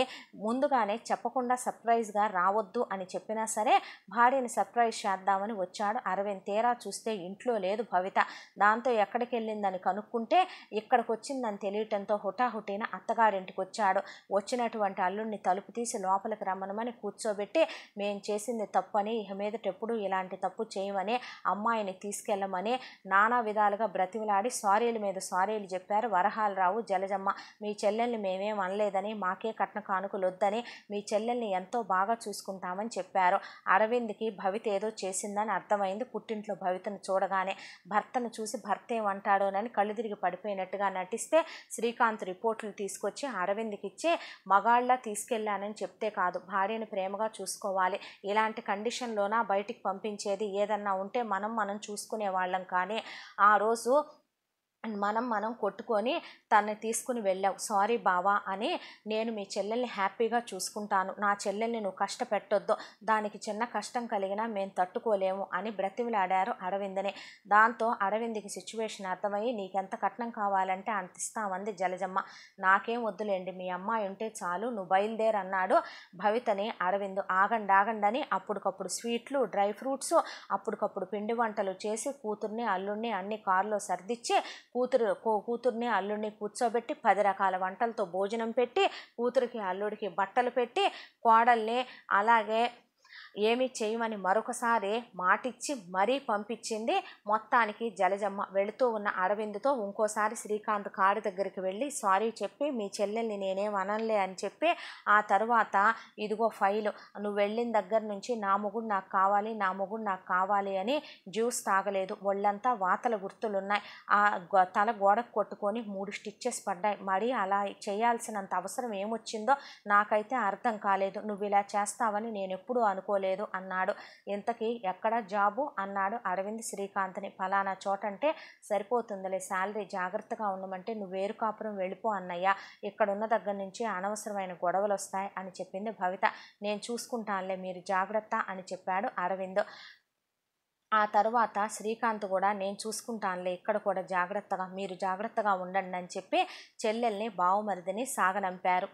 ముందుగానే చెప్పకుండా సర్ప్రైజ్గా రావద్దు అని చెప్పినా సరే భార్యని సర్ప్రైజ్ చేద్దామని వచ్చాడు అరవింద్ తీరా చూస్తే ఇంట్లో లేదు భవిత దాంతో ఎక్కడికి వెళ్ళిందని కనుక్కుంటే ఇక్కడికి వచ్చిందని తెలియటంతో హుటాహుటిన అత్తగారింటికి వచ్చాడు వచ్చినటువంటి అల్లుడిని తలుపు తీసి లోపలికి రమ్మనమని కూర్చోబెట్టి మేము చేసింది తప్పు అని ఇక మీదట ఎప్పుడు ఇలాంటి తప్పు చేయమని అమ్మాయిని తీసుకెళ్ళమని నానా విధాలుగా బ్రతిమలాడి సారీల మీద సారీలు చెప్పారు వరహాలరావు జలజమ్మ మీ చెల్లెల్ని మేమేం అనలేదని మాకే కట్న కానుకలు వద్దని మీ చెల్లెల్ని ఎంతో బాగా చూసుకుంటామని చెప్పారు అరవింద్కి భవిత ఏదో చేసిందని అర్థమైంది పుట్టింట్లో భవితను చూడగానే భర్తను చూసి భర్త ఏమంటాడోనని కళ్ళు తిరిగి పడిపోయినట్టుగా నటిస్తే శ్రీకాంత్ రిపోర్ట్లు తీసుకొచ్చి అరవింద్కి ఇచ్చి మగాళ్ళ తీసుకెళ్లానని చెప్తే కాదు భార్యను ప్రేమగా చూసుకోవాలి ఇలాంటి కండిషన్లోనా బయటికి పంపించేది ఏదన్నా ఉంటే మనం మనం చూసుకునే వాళ్ళం కానీ ఆ రోజు మనం మనం కొట్టుకొని తనని తీసుకుని వెళ్ళావు సారీ బావా అని నేను మీ చెల్లెల్ని హ్యాపీగా చూసుకుంటాను నా చెల్లెల్ని నువ్వు కష్టపెట్టొద్దు దానికి చిన్న కష్టం కలిగినా మేము తట్టుకోలేము అని బ్రతిమిలాడారు అరవిందని దాంతో అరవింద్కి సిచ్యువేషన్ అర్థమయ్యి నీకెంత కట్నం కావాలంటే అంత ఇస్తామంది జలజమ్మ నాకేం వద్దులేండి మీ అమ్మాయి ఉంటే చాలు నువ్వు బయలుదేరన్నాడు భవితని అరవింద్ ఆగండి ఆగండని అప్పటికప్పుడు స్వీట్లు డ్రై ఫ్రూట్స్ అప్పటికప్పుడు పిండి వంటలు చేసి కూతుర్ని అల్లుడిని అన్ని కారులో సర్దిచ్చి కూతురు కో కూతుర్ని అల్లుడిని కూర్చోబెట్టి పది రకాల వంటలతో భోజనం పెట్టి కూతురికి అల్లుడికి బట్టలు పెట్టి కోడల్ని అలాగే ఏమి చేయమని మరొకసారి మాటిచ్చి మరీ పంపించింది మొత్తానికి జలజమ్మ వెళుతూ ఉన్న అరవింద్తో ఇంకోసారి శ్రీకాంత్ కారు దగ్గరికి వెళ్ళి సారీ చెప్పి మీ చెల్లెల్ని నేనే అనలే అని చెప్పి ఆ తర్వాత ఇదిగో ఫైలు నువ్వు వెళ్ళిన దగ్గర నుంచి నా మొగుడు నాకు కావాలి నా మొగుడు నాకు కావాలి అని జ్యూస్ తాగలేదు ఒళ్ళంతా వాతల గుర్తులున్నాయి ఆ తల గోడకు కొట్టుకొని మూడు స్టిచ్చెస్ పడ్డాయి మరీ అలా చేయాల్సినంత అవసరం ఏమొచ్చిందో నాకైతే అర్థం కాలేదు నువ్వు ఇలా చేస్తావని నేను ఎప్పుడూ అనుకో చదువుకోలేదు అన్నాడు ఇంతకీ ఎక్కడ జాబు అన్నాడు అరవింద్ శ్రీకాంత్ని ఫలానా చోటంటే సరిపోతుందిలే శాలరీ జాగ్రత్తగా ఉండమంటే వేరు కాపురం వెళ్ళిపో అన్నయ్య ఇక్కడున్న దగ్గర నుంచి అనవసరమైన గొడవలు వస్తాయి అని చెప్పింది భవిత నేను చూసుకుంటానులే మీరు జాగ్రత్త అని చెప్పాడు అరవింద్ ఆ తర్వాత శ్రీకాంత్ కూడా నేను చూసుకుంటానులే ఇక్కడ కూడా జాగ్రత్తగా మీరు జాగ్రత్తగా ఉండండి అని చెప్పి చెల్లెల్ని బావమరిదిని సాగనంపారు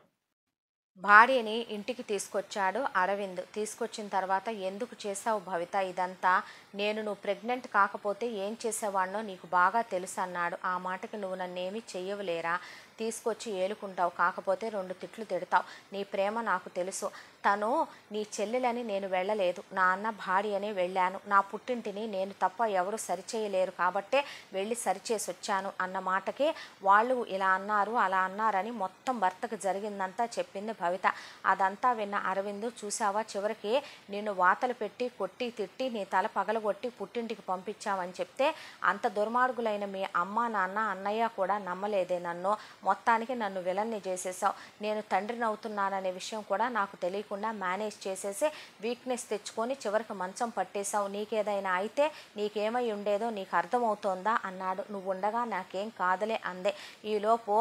భార్యని ఇంటికి తీసుకొచ్చాడు అరవింద్ తీసుకొచ్చిన తర్వాత ఎందుకు చేసావు భవిత ఇదంతా నేను నువ్వు ప్రెగ్నెంట్ కాకపోతే ఏం చేసేవాడినో నీకు బాగా తెలుసు అన్నాడు ఆ మాటకి నువ్వు నన్నేమీ చెయ్యవలేరా తీసుకొచ్చి ఏలుకుంటావు కాకపోతే రెండు తిట్లు తిడతావు నీ ప్రేమ నాకు తెలుసు తను నీ చెల్లెలని నేను వెళ్ళలేదు నా అన్న భార్య అని వెళ్ళాను నా పుట్టింటిని నేను తప్ప ఎవరు సరిచేయలేరు కాబట్టే వెళ్ళి సరిచేసి వచ్చాను అన్న మాటకి వాళ్ళు ఇలా అన్నారు అలా అన్నారని మొత్తం భర్తకు జరిగిందంతా చెప్పింది భవిత అదంతా విన్న అరవింద్ చూసావా చివరికి నిన్ను వాతలు పెట్టి కొట్టి తిట్టి నీ తల పగలగొట్టి పుట్టింటికి పంపించామని చెప్తే అంత దుర్మార్గులైన మీ అమ్మ నాన్న అన్నయ్య కూడా నమ్మలేదే నన్ను మొత్తానికి నన్ను విలన్ని చేసేసావు నేను తండ్రిని అవుతున్నాననే విషయం కూడా నాకు తెలియదు లేకుండా మేనేజ్ చేసేసి వీక్నెస్ తెచ్చుకొని చివరికి మంచం పట్టేశావు నీకేదైనా అయితే నీకేమై ఉండేదో నీకు అర్థమవుతోందా అన్నాడు నువ్వు ఉండగా నాకేం కాదులే అందే ఈలోపు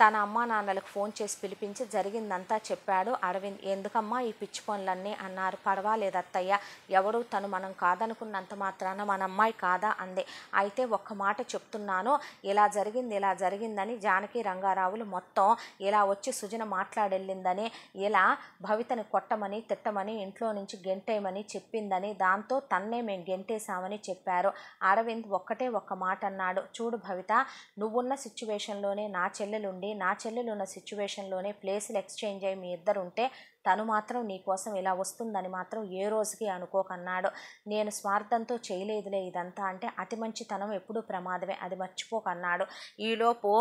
తన అమ్మ నాన్నలకు ఫోన్ చేసి పిలిపించి జరిగిందంతా చెప్పాడు అరవింద్ ఎందుకమ్మా ఈ పిచ్చి పనులన్నీ అన్నారు పర్వాలేదు అత్తయ్య ఎవరు తను మనం కాదనుకున్నంత మాత్రాన మన అమ్మాయి కాదా అందే అయితే ఒక్క మాట చెప్తున్నాను ఇలా జరిగింది ఇలా జరిగిందని జానకి రంగారావులు మొత్తం ఇలా వచ్చి సుజన మాట్లాడెళ్ళిందని ఇలా భవితని కొట్టమని తిట్టమని ఇంట్లో నుంచి గెంటేయమని చెప్పిందని దాంతో తన్నే మేము గెంటేశామని చెప్పారు అరవింద్ ఒక్కటే ఒక్క మాట అన్నాడు చూడు భవిత నువ్వున్న సిచ్యువేషన్లోనే నా చెల్లెలుండి ఉండి నా చెల్లెలు ఉన్న సిచ్యువేషన్లోనే ప్లేసులు ఎక్స్చేంజ్ అయ్యి మీ ఇద్దరు ఉంటే తను మాత్రం నీకోసం ఇలా వస్తుందని మాత్రం ఏ రోజుకి అనుకోకన్నాడు నేను స్వార్థంతో చేయలేదులే ఇదంతా అంటే అతి మంచితనం ఎప్పుడూ ప్రమాదమే అది మర్చిపోకన్నాడు ఈలోపు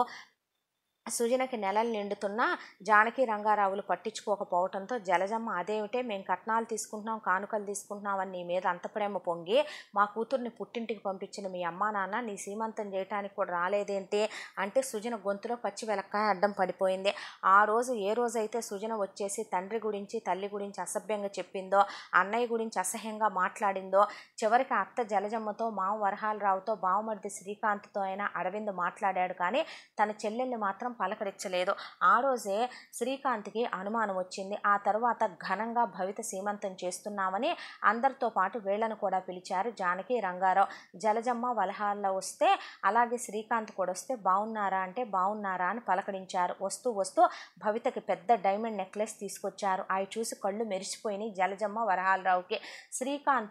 సుజనకి నెలలు నిండుతున్నా జానకి రంగారావులు పట్టించుకోకపోవడంతో జలజమ్మ అదేమిటే మేము కట్నాలు తీసుకుంటున్నాం కానుకలు తీసుకుంటున్నాం అని నీ మీద అంత ప్రేమ పొంగి మా కూతుర్ని పుట్టింటికి పంపించిన మీ అమ్మా నాన్న నీ సీమంతం చేయటానికి కూడా రాలేదేంటి అంటే సుజన గొంతులో పచ్చి వెలక్కాయ అడ్డం పడిపోయింది ఆ రోజు ఏ రోజైతే సుజన వచ్చేసి తండ్రి గురించి తల్లి గురించి అసభ్యంగా చెప్పిందో అన్నయ్య గురించి అసహ్యంగా మాట్లాడిందో చివరికి అత్త జలజమ్మతో మామ వరహాలరావుతో బావమర్ది శ్రీకాంత్తో అయినా అరవింద్ మాట్లాడాడు కానీ తన చెల్లెల్ని మాత్రం పలకరించలేదు ఆ రోజే శ్రీకాంత్కి అనుమానం వచ్చింది ఆ తర్వాత ఘనంగా భవిత సీమంతం చేస్తున్నామని అందరితో పాటు వీళ్లను కూడా పిలిచారు జానకి రంగారావు జలజమ్మ వలహాల్లో వస్తే అలాగే శ్రీకాంత్ కూడా వస్తే బాగున్నారా అంటే బాగున్నారా అని పలకరించారు వస్తూ వస్తూ భవితకి పెద్ద డైమండ్ నెక్లెస్ తీసుకొచ్చారు అవి చూసి కళ్ళు మెరిసిపోయినాయి జలజమ్మ వరహాలరావుకి శ్రీకాంత్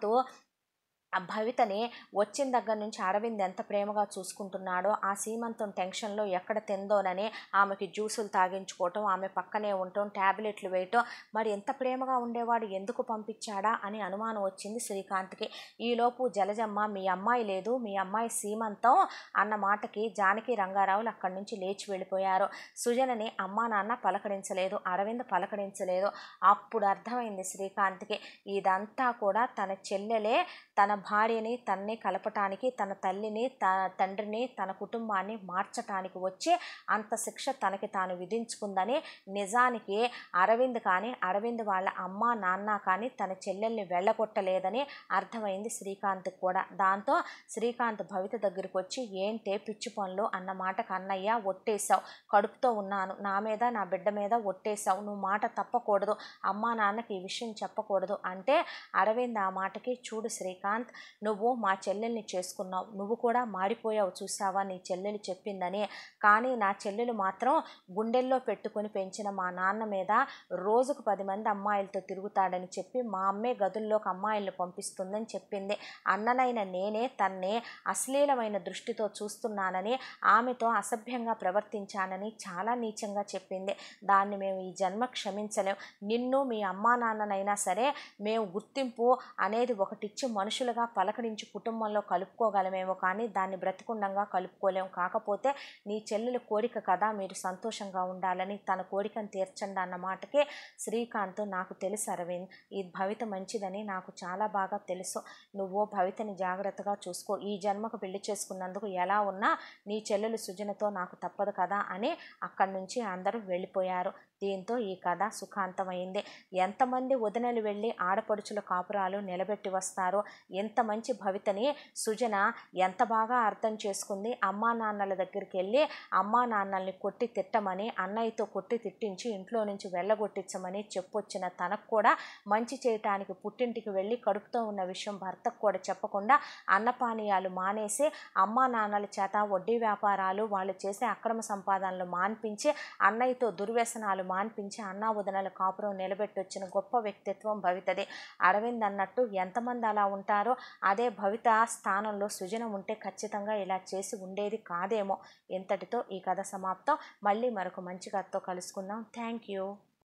ఆ భవితని వచ్చిన దగ్గర నుంచి అరవింద్ ఎంత ప్రేమగా చూసుకుంటున్నాడో ఆ సీమంతం టెన్షన్లో ఎక్కడ తిందోనని ఆమెకి జ్యూసులు తాగించుకోవటం ఆమె పక్కనే ఉండటం ట్యాబ్లెట్లు వేయటం మరి ఎంత ప్రేమగా ఉండేవాడు ఎందుకు పంపించాడా అని అనుమానం వచ్చింది శ్రీకాంత్కి ఈలోపు జలజమ్మ మీ అమ్మాయి లేదు మీ అమ్మాయి సీమంతం అన్న మాటకి జానకి రంగారావులు అక్కడి నుంచి లేచి వెళ్ళిపోయారు సుజనని అమ్మా నాన్న పలకరించలేదు అరవింద్ పలకరించలేదు అప్పుడు అర్థమైంది శ్రీకాంత్కి ఇదంతా కూడా తన చెల్లెలే తన భార్యని తన్నే కలపటానికి తన తల్లిని త తండ్రిని తన కుటుంబాన్ని మార్చటానికి వచ్చి అంత శిక్ష తనకి తాను విధించుకుందని నిజానికి అరవింద్ కానీ అరవింద్ వాళ్ళ అమ్మ నాన్న కానీ తన చెల్లెల్ని వెళ్ళగొట్టలేదని అర్థమైంది శ్రీకాంత్ కూడా దాంతో శ్రీకాంత్ భవిత దగ్గరికి వచ్చి ఏంటే పిచ్చి పనులు అన్నమాట కన్నయ్య ఒట్టేశావు కడుపుతో ఉన్నాను నా మీద నా బిడ్డ మీద ఒట్టేశావు నువ్వు మాట తప్పకూడదు అమ్మా నాన్నకి ఈ విషయం చెప్పకూడదు అంటే అరవింద్ ఆ మాటకి చూడు శ్రీకాంత్ నువ్వు మా చెల్లెల్ని చేసుకున్నావు నువ్వు కూడా మారిపోయావు చూసావా నీ చెల్లెలు చెప్పిందని కానీ నా చెల్లెలు మాత్రం గుండెల్లో పెట్టుకుని పెంచిన మా నాన్న మీద రోజుకు పది మంది అమ్మాయిలతో తిరుగుతాడని చెప్పి మా అమ్మే గదుల్లోకి అమ్మాయిలను పంపిస్తుందని చెప్పింది అన్ననైన నేనే తన్నే అశ్లీలమైన దృష్టితో చూస్తున్నానని ఆమెతో అసభ్యంగా ప్రవర్తించానని చాలా నీచంగా చెప్పింది దాన్ని మేము ఈ జన్మ క్షమించలేం నిన్ను మీ అమ్మా నాన్ననైనా సరే మేము గుర్తింపు అనేది ఒకటిచ్చి మనుషులుగా చక్కగా పలకరించి కుటుంబంలో కలుపుకోగలమేమో కానీ దాన్ని బ్రతికుండంగా కలుపుకోలేము కాకపోతే నీ చెల్లెల కోరిక కదా మీరు సంతోషంగా ఉండాలని తన కోరికను తీర్చండి అన్న మాటకే శ్రీకాంత్ నాకు తెలుసు అరవింద్ ఈ భవిత మంచిదని నాకు చాలా బాగా తెలుసు నువ్వు భవితని జాగ్రత్తగా చూసుకో ఈ జన్మకు పెళ్లి చేసుకున్నందుకు ఎలా ఉన్నా నీ చెల్లెలు సుజనతో నాకు తప్పదు కదా అని అక్కడి నుంచి అందరూ వెళ్ళిపోయారు దీంతో ఈ కథ సుఖాంతమైంది ఎంతమంది వదినలు వెళ్ళి ఆడపడుచుల కాపురాలు నిలబెట్టి వస్తారో ఎంత మంచి భవితని సుజన ఎంత బాగా అర్థం చేసుకుంది అమ్మా నాన్నల దగ్గరికి వెళ్ళి అమ్మా నాన్నల్ని కొట్టి తిట్టమని అన్నయ్యతో కొట్టి తిట్టించి ఇంట్లో నుంచి వెళ్ళగొట్టించమని చెప్పొచ్చిన తనకు కూడా మంచి చేయటానికి పుట్టింటికి వెళ్ళి కడుపుతో ఉన్న విషయం భర్తకు కూడా చెప్పకుండా అన్నపానీయాలు మానేసి అమ్మా నాన్నల చేత వడ్డీ వ్యాపారాలు వాళ్ళు చేసే అక్రమ సంపాదనలు మాన్పించి అన్నయ్యతో దుర్వ్యసనాలు మాన్పించి వదనలు కాపురం నిలబెట్టొచ్చిన గొప్ప వ్యక్తిత్వం భవితదే అరవింద్ అన్నట్టు ఎంతమంది అలా ఉంటారో అదే భవిత స్థానంలో సుజన ఉంటే ఖచ్చితంగా ఇలా చేసి ఉండేది కాదేమో ఇంతటితో ఈ కథ సమాప్తం మళ్ళీ మరొక మంచి కథతో కలుసుకుందాం థ్యాంక్ యూ